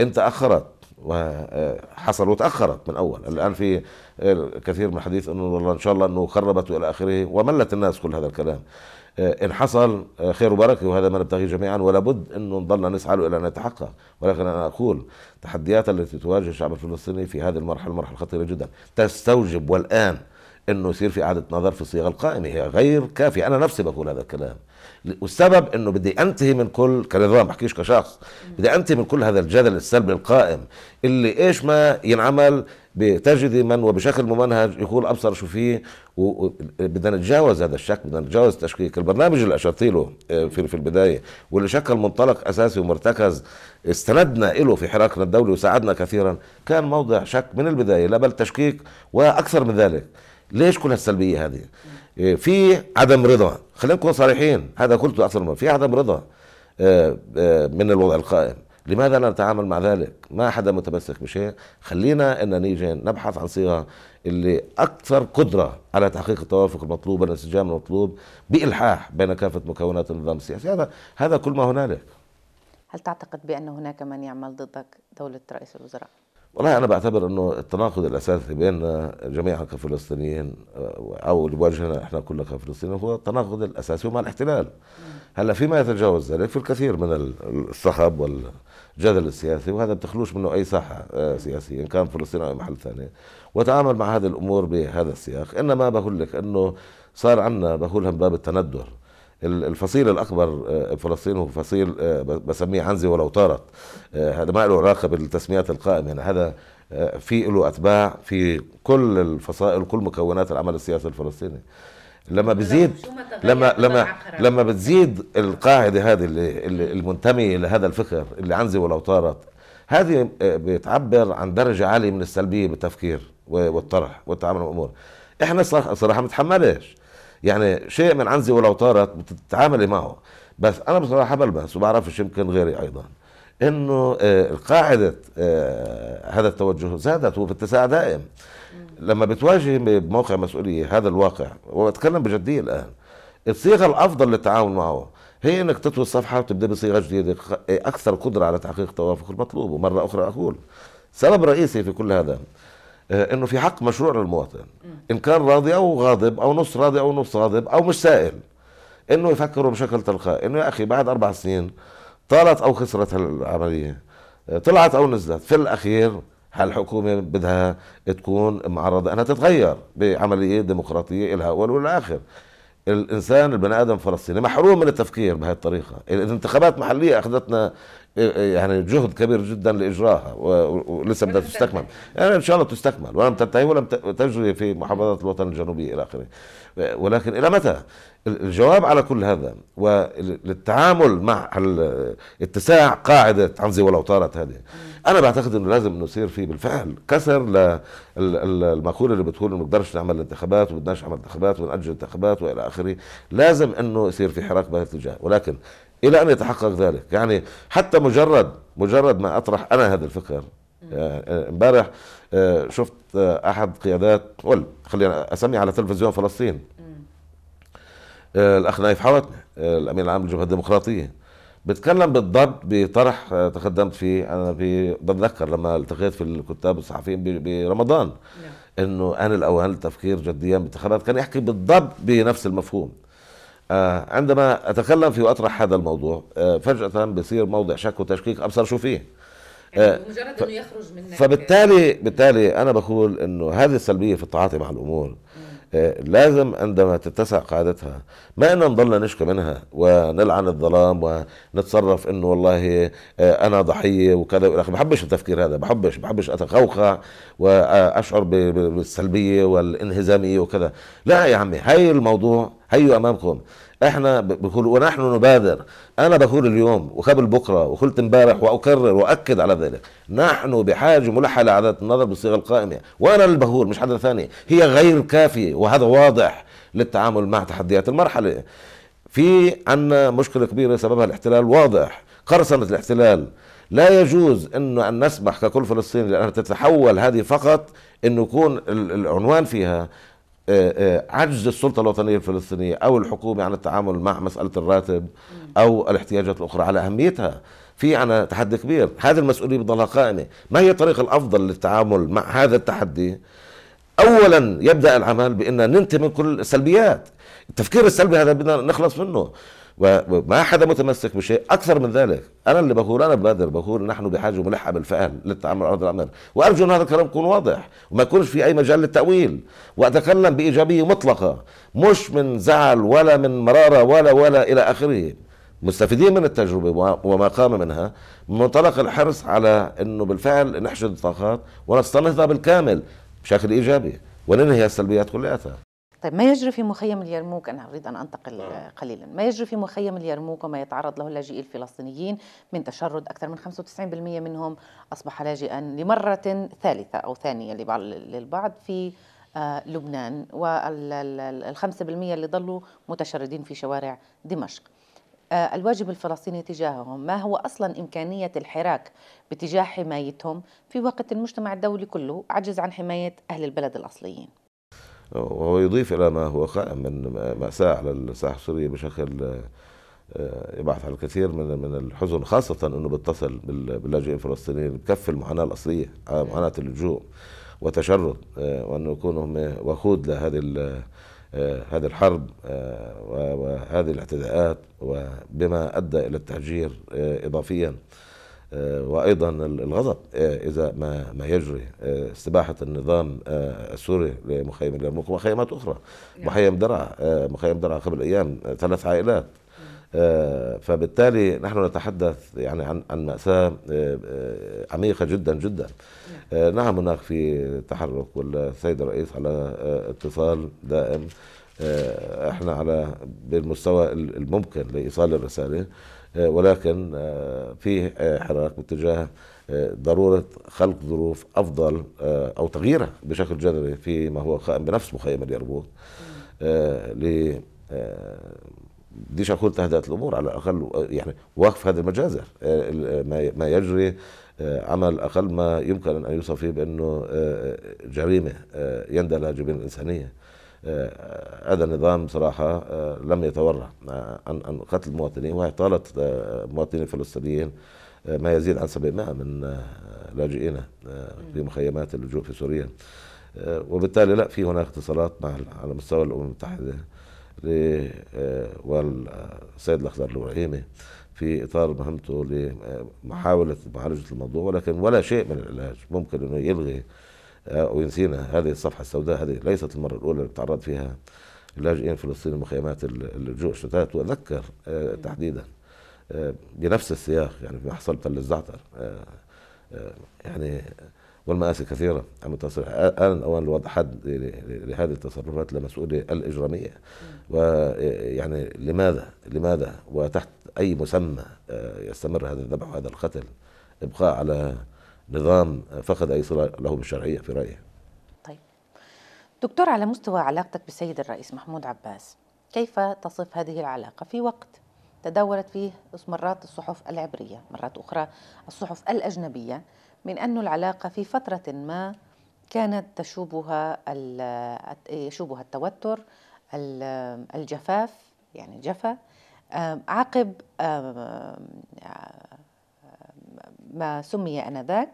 ان تاخرت وحصل وتاخرت من اول الان في كثير من الحديث انه والله ان شاء الله انه خربت والى اخره وملت الناس كل هذا الكلام ان حصل خير وبركه وهذا ما نبتغيه جميعا ولا بد انه نضلنا نسعى له الى ان يتحقق ولكن انا اقول التحديات التي تواجه الشعب الفلسطيني في هذه المرحله مرحله خطيره جدا تستوجب والان انه يصير في اعاده نظر في الصيغه القائمه هي غير كافيه انا نفسي بقول هذا الكلام والسبب انه بدي انتهي من كل كنظام بحكيش كشخص بدي انتهي من كل هذا الجدل السلبي القائم اللي ايش ما ينعمل بتجد من وبشكل ممنهج يقول ابصر شو فيه وبدنا نتجاوز هذا الشك بدنا نتجاوز التشكيك البرنامج اللي اشرت له آه، في, في البدايه واللي شكل منطلق اساسي ومرتكز استندنا له في حراكنا الدولي وساعدنا كثيرا كان موضع شك من البدايه لا بل تشكيك واكثر من ذلك ليش كل هالسلبيه هذه إيه، في عدم رضا خلينا نكون صريحين هذا قلته اكثر من في عدم رضا آه، آه، من الوضع القائم لماذا لا نتعامل مع ذلك؟ ما حدا متمسك بشيء، خلينا ان نيجي نبحث عن صيغه اللي اكثر قدره على تحقيق التوافق المطلوب والانسجام المطلوب بالحاح بين كافه مكونات النظام السياسي، هذا هذا كل ما هنالك. هل تعتقد بان هناك من يعمل ضدك دوله رئيس الوزراء؟ والله أنا بعتبر أنه التناقض الأساسي بين جميعا كفلسطينيين آه، أو بواجهنا إحنا كلنا كفلسطينيين هو التناقض الأساسي مع الاحتلال هلا فيما يتجاوز ذلك في الكثير من الصخب والجدل السياسي وهذا بتخلوش منه أي ساحة آه، سياسية إن كان فلسطين أو أي محل ثاني وتعامل مع هذه الأمور بهذا السياق إنما بقول لك أنه صار عندنا بقولها من باب التندر الفصيل الاكبر آه، فلسطين هو فصيل آه، بسميه عنزي ولو طارت آه، هذا ما له علاقه بالتسميات القائمه يعني هذا في له اتباع في كل الفصائل وكل مكونات العمل السياسي الفلسطيني لما بزيد لما لما لما بتزيد القاعده هذه اللي, المنتمي المنتميه لهذا الفكر اللي عنزي ولو طارت هذه بتعبر عن درجه عاليه من السلبيه بالتفكير والطرح والتعامل مع الامور احنا صراحه ما بنتحملش يعني شيء من عنزي ولو طارت بتتعاملي معه بس انا بصراحه بلبس وبعرفش يمكن غيري ايضا انه آه، قاعده آه، هذا التوجه زادت اتساع دائم لما بتواجه بموقع مسؤوليه هذا الواقع واتكلم بجديه الان الصيغه الافضل للتعاون معه هي انك تطوي الصفحه وتبدا بصيغه جديده إيه، اكثر قدره على تحقيق التوافق المطلوب ومره اخرى اقول سبب رئيسي في كل هذا آه، انه في حق مشروع للمواطن ان كان راضي او غاضب او نص راضي او نص غاضب او مش سائل انه يفكروا بشكل تلقائي انه يا اخي بعد اربع سنين طالت او خسرت العمليه آه، طلعت او نزلت في الاخير هالحكومه بدها تكون معرضه انها تتغير بعمليه ديمقراطيه الها اول والاخر الانسان البني ادم الفلسطيني محروم من التفكير بهذه الطريقه الانتخابات المحليه اخذتنا يعني جهد كبير جدا لاجراها ولسه بدها تستكمل يعني ان شاء الله تستكمل ولم تنتهي ولم تجري في محافظات الوطن الجنوبي الى اخره ولكن الى متى الجواب على كل هذا وللتعامل مع اتساع قاعده عنزي ولو طارت هذه انا بعتقد انه لازم نصير فيه بالفعل كسر للمقوله اللي بتقول انه ما بنقدرش نعمل انتخابات وما بدناش نعمل انتخابات ونأجل انتخابات والى اخره لازم انه يصير في حراك بهذا الاتجاه ولكن الى ان يتحقق ذلك يعني حتى مجرد مجرد ما اطرح انا هذا الفكر يعني امبارح يعني شفت آه، احد قيادات ولا خلينا اسمي على تلفزيون فلسطين آه، الاخ نايف حوتني الامين العام للجبهه الديمقراطيه بتكلم بالضبط بطرح تقدمت فيه انا في بتذكر لما التقيت في الكتاب والصحفيين برمضان نعم. انه ان الاوان للتفكير جديا بالانتخابات كان يحكي بالضبط بنفس المفهوم آه، عندما أتكلم في وأطرح هذا الموضوع آه، فجأة بصير موضع شك وتشكيك أبصر شو فيه يعني آه، مجرد ف... انه يخرج منك فبالتالي بالتالي انا بقول انه هذه السلبيه في التعاطي مع الامور آه لازم عندما تتسع قاعدتها ما ان نضل نشكي منها ونلعن الظلام ونتصرف انه والله آه انا ضحيه وكذا والى اخره بحبش التفكير هذا بحبش بحبش اتقوقع واشعر بالسلبيه والانهزاميه وكذا لا يا عمي هاي الموضوع هيو أيوة امامكم احنا بقول ونحن نبادر انا بقول اليوم وقبل بكره وقلت امبارح واكرر واكد على ذلك نحن بحاجه ملحه لاعاده النظر بالصيغه القائمه وانا اللي بقول مش حدا ثاني هي غير كافيه وهذا واضح للتعامل مع تحديات المرحله في عنا مشكله كبيره سببها الاحتلال واضح قرصنه الاحتلال لا يجوز انه ان نسمح ككل فلسطيني لانها تتحول هذه فقط انه يكون العنوان فيها آه، آه، عجز السلطه الوطنيه الفلسطينيه او الحكومه عن التعامل مع مساله الراتب او الاحتياجات الاخرى على اهميتها في عنا تحدي كبير هذه المسؤوليه بتضلها قائمه ما هي الطريقه الافضل للتعامل مع هذا التحدي اولا يبدا العمل بان ننتهي من كل السلبيات التفكير السلبي هذا بدنا نخلص منه وما حدا متمسك بشيء اكثر من ذلك انا اللي بقول انا بقدر بقول نحن بحاجه ملحه بالفعل للتعامل على ارض الامر وارجو ان هذا الكلام يكون واضح وما يكونش في اي مجال للتاويل واتكلم بايجابيه مطلقه مش من زعل ولا من مراره ولا ولا الى اخره مستفيدين من التجربه وما قام منها من منطلق الحرص على انه بالفعل نحشد الطاقات ونستنهضها بالكامل بشكل ايجابي وننهي السلبيات كلياتها طيب ما يجري في مخيم اليرموك أنا أريد أن أنتقل نعم. قليلا ما يجري في مخيم اليرموك وما يتعرض له اللاجئين الفلسطينيين من تشرد أكثر من 95% منهم أصبح لاجئا لمرة ثالثة أو ثانية للبعض في آه، لبنان وال 5% اللي ظلوا متشردين في شوارع دمشق آه، الواجب الفلسطيني تجاههم ما هو أصلا إمكانية الحراك باتجاه حمايتهم في وقت المجتمع الدولي كله عجز عن حماية أهل البلد الأصليين وهو يضيف الى ما هو قائم من ماساه على الساحه السوريه بشكل آه، آه، يبعث على الكثير من من الحزن خاصه انه بيتصل باللاجئين الفلسطينيين بكف المعاناه الاصليه آه، معاناه اللجوء وتشرد وانه يكونوا هم وقود لهذه هذه الحرب وهذه الاعتداءات وبما ادى الى التهجير اضافيا آه، وايضا الغضب آه، اذا ما ما يجري استباحه آه، النظام السوري لمخيم اليرموك ومخيمات اخرى نعم. مخيم درعا مخيم درعا قبل ايام ثلاث عائلات فبالتالي نحن نتحدث يعني عن عن مأساة عميقة جدا جدا نعم. نعم هناك في تحرك والسيد الرئيس على اتصال دائم احنا على بالمستوى الممكن لايصال الرساله آه، ولكن آه، في آه، حراك باتجاه ضرورة خلق ظروف أفضل أو تغييرها بشكل جذري فيما هو قائم بنفس مخيم اليربوط ل بديش اقول تهدئة الأمور على الأقل يعني وقف هذه المجازر ما يجري عمل أقل ما يمكن أن يوصف فيه بأنه جريمة يندى لها جبين الإنسانية آه، هذا النظام صراحة آه، لم يتورع آه، عن قتل المواطنين وهي طالت مواطنين الفلسطينيين ما يزيد عن 700 من لاجئينا في مخيمات اللجوء في سوريا وبالتالي لا في هناك اتصالات مع على مستوى الامم المتحده والسيد الاخضر الابراهيمي في اطار مهمته لمحاوله معالجه الموضوع ولكن ولا شيء من العلاج ممكن انه يلغي آه، وينسينا هذه الصفحة السوداء هذه ليست المرة الأولى اللي تعرض فيها اللاجئين الفلسطينيين مخيمات اللجوء شتات وأذكر آه، تحديدا آه، بنفس السياق يعني ما حصل تل الزعتر يعني والمآسي كثيرة التصريح آن أوان الوضع حد لهذه التصرفات المسؤولة الإجرامية ويعني يعني لماذا لماذا وتحت أي مسمى يستمر هذا الذبح وهذا القتل إبقاء على نظام فقد أي صلة له بالشرعية في رأيه طيب دكتور على مستوى علاقتك بالسيد الرئيس محمود عباس كيف تصف هذه العلاقة في وقت تداولت فيه مرات الصحف العبرية مرات أخرى الصحف الأجنبية من أن العلاقة في فترة ما كانت تشوبها يشوبها التوتر الجفاف يعني جفا عقب ما سمي آنذاك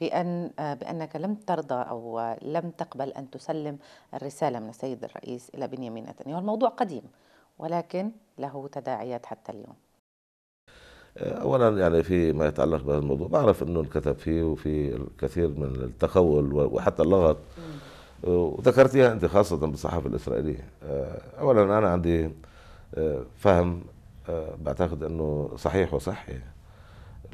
بأن آه، بأنك لم ترضى أو لم تقبل أن تسلم الرسالة من السيد الرئيس إلى بنيامين نتنياهو الموضوع قديم ولكن له تداعيات حتى اليوم آه، اولا يعني في ما يتعلق بهذا الموضوع بعرف انه انكتب فيه وفي الكثير من التخول وحتى اللغط آه، وذكرتيها انت خاصه بالصحافه الاسرائيليه اولا انا عندي فهم بعتقد انه صحيح وصحي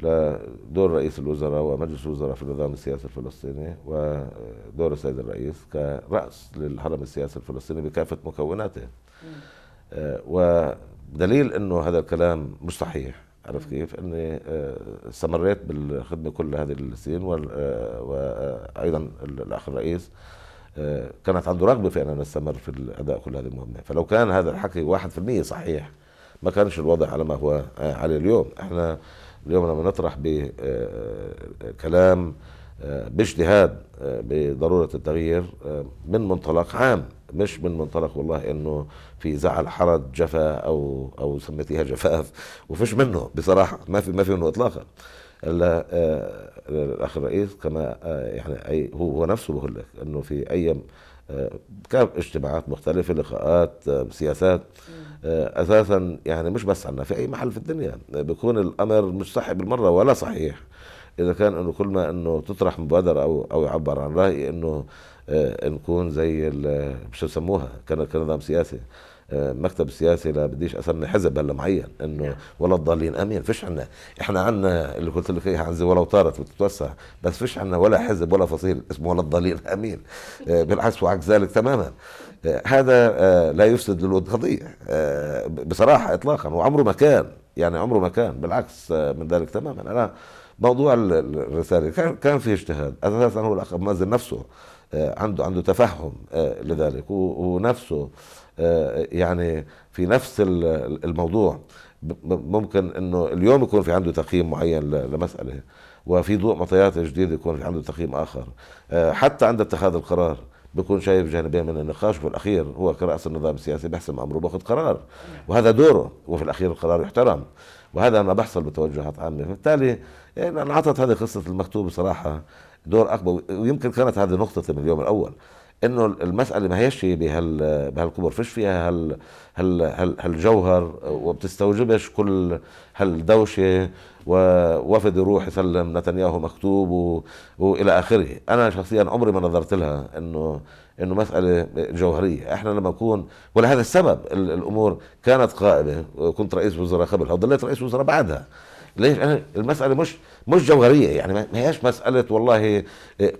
لدور رئيس الوزراء ومجلس الوزراء في النظام السياسي الفلسطيني ودور السيد الرئيس كرأس للهرم السياسي الفلسطيني بكافة مكوناته آه، ودليل أنه هذا الكلام مش صحيح عرفت كيف؟ اني آه، استمريت بالخدمه كل هذه السنين آه، وايضا الاخ الرئيس كانت عنده رغبه في ان نستمر في الاداء كل هذه المهمه، فلو كان هذا الحكي 1% صحيح ما كانش الوضع على ما هو عليه اليوم، احنا اليوم لما نطرح بكلام آه، آه، آه، باجتهاد بضرورة التغيير من منطلق عام مش من منطلق والله انه في زعل حرج جفا او او سميتيها جفاف وفيش منه بصراحه ما في ما في منه اطلاقا الا الاخ الرئيس كما يعني اي هو هو نفسه بقول لك انه في اي اجتماعات مختلفه لقاءات سياسات آه، اساسا يعني مش بس عنا في اي محل في الدنيا بيكون الامر مش صحي بالمره ولا صحيح اذا كان انه كل ما انه تطرح مبادره او او يعبر عن راي انه آه، نكون زي آه، شو بسموها كان كنظام سياسي مكتب السياسي لا بديش اسمي حزب هلا معين انه نعم. ولا الضالين امين فيش عنا احنا عنا اللي قلت لك اياها عنزه ولو طارت بتتوسع بس فيش عنا ولا حزب ولا فصيل اسمه ولا الضالين امين بالعكس وعكس ذلك تماما هذا آه، لا يفسد للود قضية آه، بصراحه اطلاقا وعمره ما كان يعني عمره ما كان بالعكس آه، من ذلك تماما انا موضوع الرساله كان فيه اجتهاد اساسا هو الاخ مازن نفسه عنده عنده تفهم لذلك ونفسه يعني في نفس الموضوع ممكن انه اليوم يكون في عنده تقييم معين لمساله وفي ضوء مطيات جديد يكون في عنده تقييم اخر حتى عند اتخاذ القرار بيكون شايف جانبين من النقاش وفي الاخير هو كراس النظام السياسي بيحسم امره وباخذ قرار وهذا دوره وفي الاخير القرار يحترم وهذا ما بحصل بتوجهات عامه فبالتالي يعني انعطت هذه قصه المكتوب بصراحه دور اقوى ويمكن كانت هذه نقطتي من اليوم الاول انه المساله ما هيش بهال بهالكبر فيش فيها هال هال هال هالجوهر وبتستوجبش كل هالدوشه ووفد يروح يسلم نتنياهو مكتوب و... والى اخره انا شخصيا عمري ما نظرت لها انه انه مساله جوهريه احنا لما نكون ولهذا السبب الامور كانت قائمه كنت رئيس وزراء قبلها وضليت رئيس وزراء بعدها ليش انا المساله مش مش جوهريه يعني ما هيش مساله والله إيه،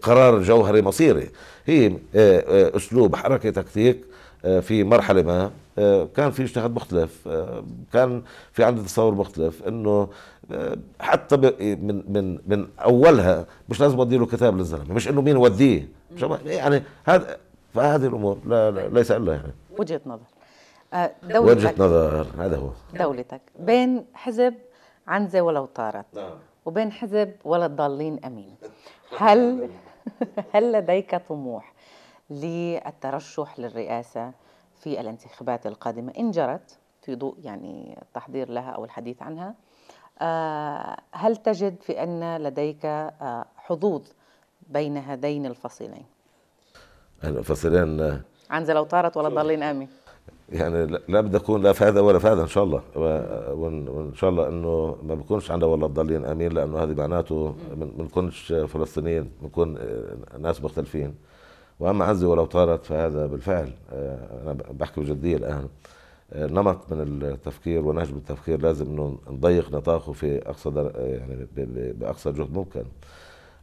قرار جوهري مصيري هي إيه، إيه، اسلوب حركه تكتيك في مرحله ما كان في اجتهاد مختلف كان في عندي تصور مختلف انه حتى من من من اولها مش لازم اودي له كتاب للزلمه مش انه مين وديه يعني هذا فهذه الامور لا, لا ليس الا يعني وجهه نظر آه، دولتك وجهه نظر هذا هو دولتك بين حزب عنزه ولو طارت نعم. وبين حزب ولا ضالين امين هل هل لديك طموح للترشح للرئاسه في الانتخابات القادمه ان جرت في ضوء يعني التحضير لها او الحديث عنها آه، هل تجد في ان لديك آه، حظوظ بين هذين الفصيلين الفصيلين آه، عن زلوطارت ولا ضالين امين يعني لا بدي اكون لا في هذا ولا في هذا ان شاء الله وان شاء الله انه ما بكونش عندنا ولا الضالين امين لانه هذه معناته ما بنكونش فلسطينيين بنكون ناس مختلفين واما عزه ولو طارت فهذا بالفعل آه، انا بحكي بجديه الان آه، نمط من التفكير ونهج التفكير لازم انه نضيق نطاقه في اقصى يعني باقصى جهد ممكن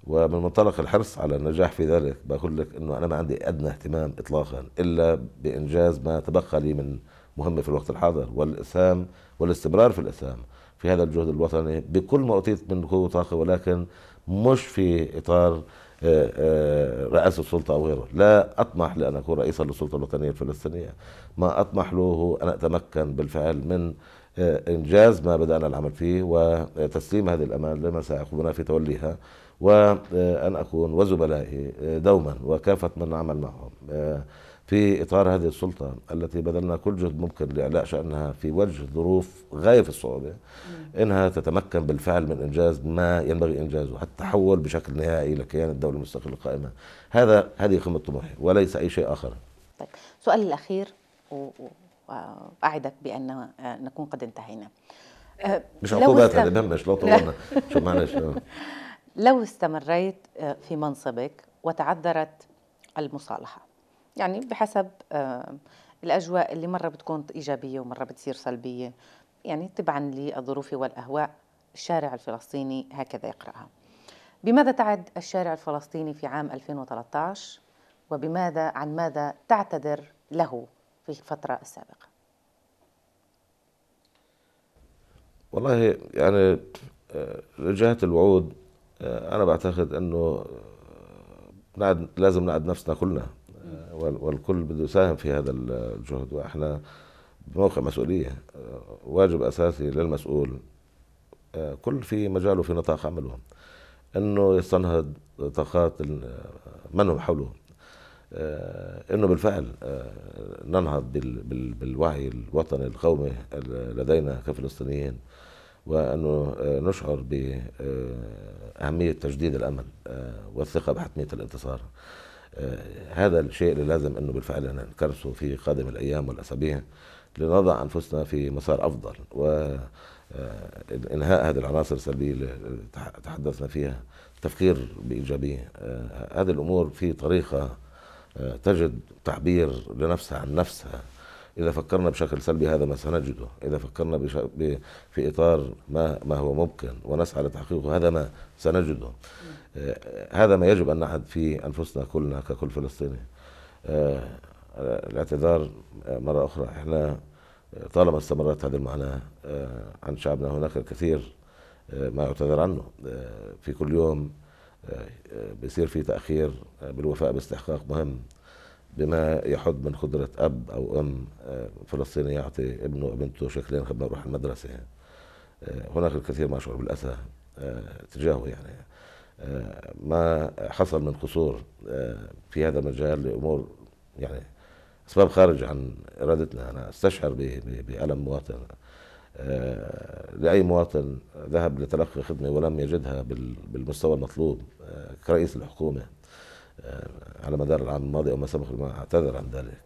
ومن منطلق الحرص على النجاح في ذلك بقول لك انه انا ما عندي ادنى اهتمام اطلاقا الا بانجاز ما تبقى لي من مهمه في الوقت الحاضر والاسهام والاستمرار في الاسهام في هذا الجهد الوطني بكل ما اوتيت من قوه وطاقه ولكن مش في اطار آه، آه، رئاسة السلطة أو غيره لا أطمح لأن أكون رئيسا للسلطة الوطنية الفلسطينية ما أطمح له هو أن أتمكن بالفعل من آه، إنجاز ما بدأنا العمل فيه وتسليم هذه الأمانة لمن سيقومون في توليها وأن أكون وزملائي آه، دوما وكافة من عمل معهم آه، في إطار هذه السلطة التي بذلنا كل جهد ممكن لإعلاء شأنها في وجه ظروف غاية في الصعوبة إنها تتمكن بالفعل من إنجاز ما ينبغي إنجازه حتى تحول بشكل نهائي لكيان الدولة المستقلة القائمة هذا هذه قمة طموحي وليس أي شيء آخر طيب سؤال الأخير وأعدك بأن آه، نكون قد انتهينا مش عقوبات هذا مش لو طولنا شو معلش لو استمريت آه، في منصبك وتعذرت المصالحه يعني بحسب آه، الاجواء اللي مره بتكون ايجابيه ومره بتصير سلبيه يعني تبعا للظروف والاهواء الشارع الفلسطيني هكذا يقراها بماذا تعد الشارع الفلسطيني في عام 2013 وبماذا عن ماذا تعتذر له في الفتره السابقه والله يعني آه، رجعت الوعود آه، انا بعتقد انه نعد لازم نعد نفسنا كلنا آه، والكل بده يساهم في هذا الجهد واحنا بموقع مسؤوليه آه، واجب اساسي للمسؤول كل في مجاله في نطاق عمله انه يستنهض طاقات من هم حوله انه بالفعل ننهض بالوعي الوطني القومي لدينا كفلسطينيين وأنه آه، نشعر بأهمية تجديد الأمل آه، والثقة بحتمية الانتصار آه، هذا الشيء اللي لازم أنه بالفعل نكرسه في قادم الأيام والأسابيع لنضع أنفسنا في مسار أفضل و انهاء هذه العناصر السلبيه اللي تحدثنا فيها التفكير بايجابيه هذه الامور في طريقه تجد تعبير لنفسها عن نفسها إذا فكرنا بشكل سلبي هذا ما سنجده إذا فكرنا في إطار ما... ما هو ممكن ونسعى لتحقيقه هذا ما سنجده آه، هذا ما يجب أن نعهد في أنفسنا كلنا ككل فلسطيني آه، الاعتذار مرة أخرى إحنا آه، طالما استمرت هذه المعاناة عن شعبنا هناك الكثير ما يعتذر عنه في كل يوم بيصير في تأخير بالوفاء باستحقاق مهم بما يحد من قدرة أب أو أم آه، فلسطيني يعطي ابنه وبنته شكلين قبل ما يروح المدرسة آه، هناك الكثير ما أشعر بالأسى آه، تجاهه يعني ما حصل من قصور في هذا المجال لأمور يعني أسباب خارج عن إرادتنا أنا أستشعر بألم مواطن لأي مواطن ذهب لتلقي خدمة ولم يجدها بالمستوى المطلوب كرئيس الحكومة آه، على مدار العام الماضي او ما سبق اعتذر عن ذلك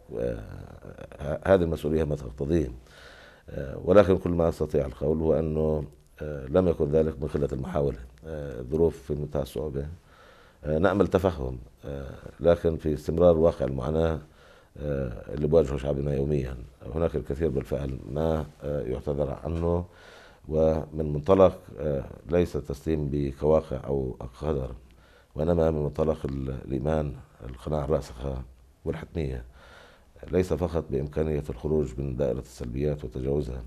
هذه المسؤوليه ما تقتضيه آه، ولكن كل ما استطيع القول هو انه آه، لم يكن ذلك من قله المحاوله ظروف في منتهى الصعوبه نامل تفهم لكن في استمرار واقع المعاناه اللي بواجهه شعبنا يوميا هناك الكثير بالفعل ما يعتذر عنه ومن منطلق ليس تسليم بكواقع او قدر وإنما من منطلق الإيمان القناعة الراسخة والحتمية ليس فقط بإمكانية الخروج من دائرة السلبيات وتجاوزها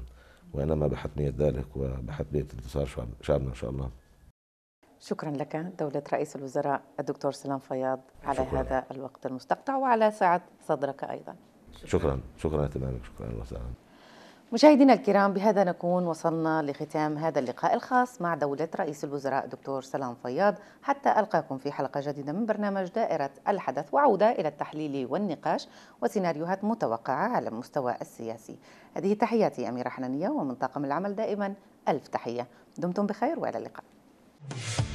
وإنما بحتمية ذلك وبحتمية انتصار شعبنا إن شاء الله شكرا لك دولة رئيس الوزراء الدكتور سلام فياض على شكرا. هذا الوقت المستقطع وعلى سعة صدرك أيضا شكرا شكرا, شكرا شكرا وسهلا مشاهدينا الكرام بهذا نكون وصلنا لختام هذا اللقاء الخاص مع دولة رئيس الوزراء دكتور سلام فياض حتى ألقاكم في حلقة جديدة من برنامج دائرة الحدث وعودة إلى التحليل والنقاش وسيناريوهات متوقعة على المستوى السياسي هذه تحياتي أميرة حنانية ومن طاقم العمل دائما ألف تحية دمتم بخير وإلى اللقاء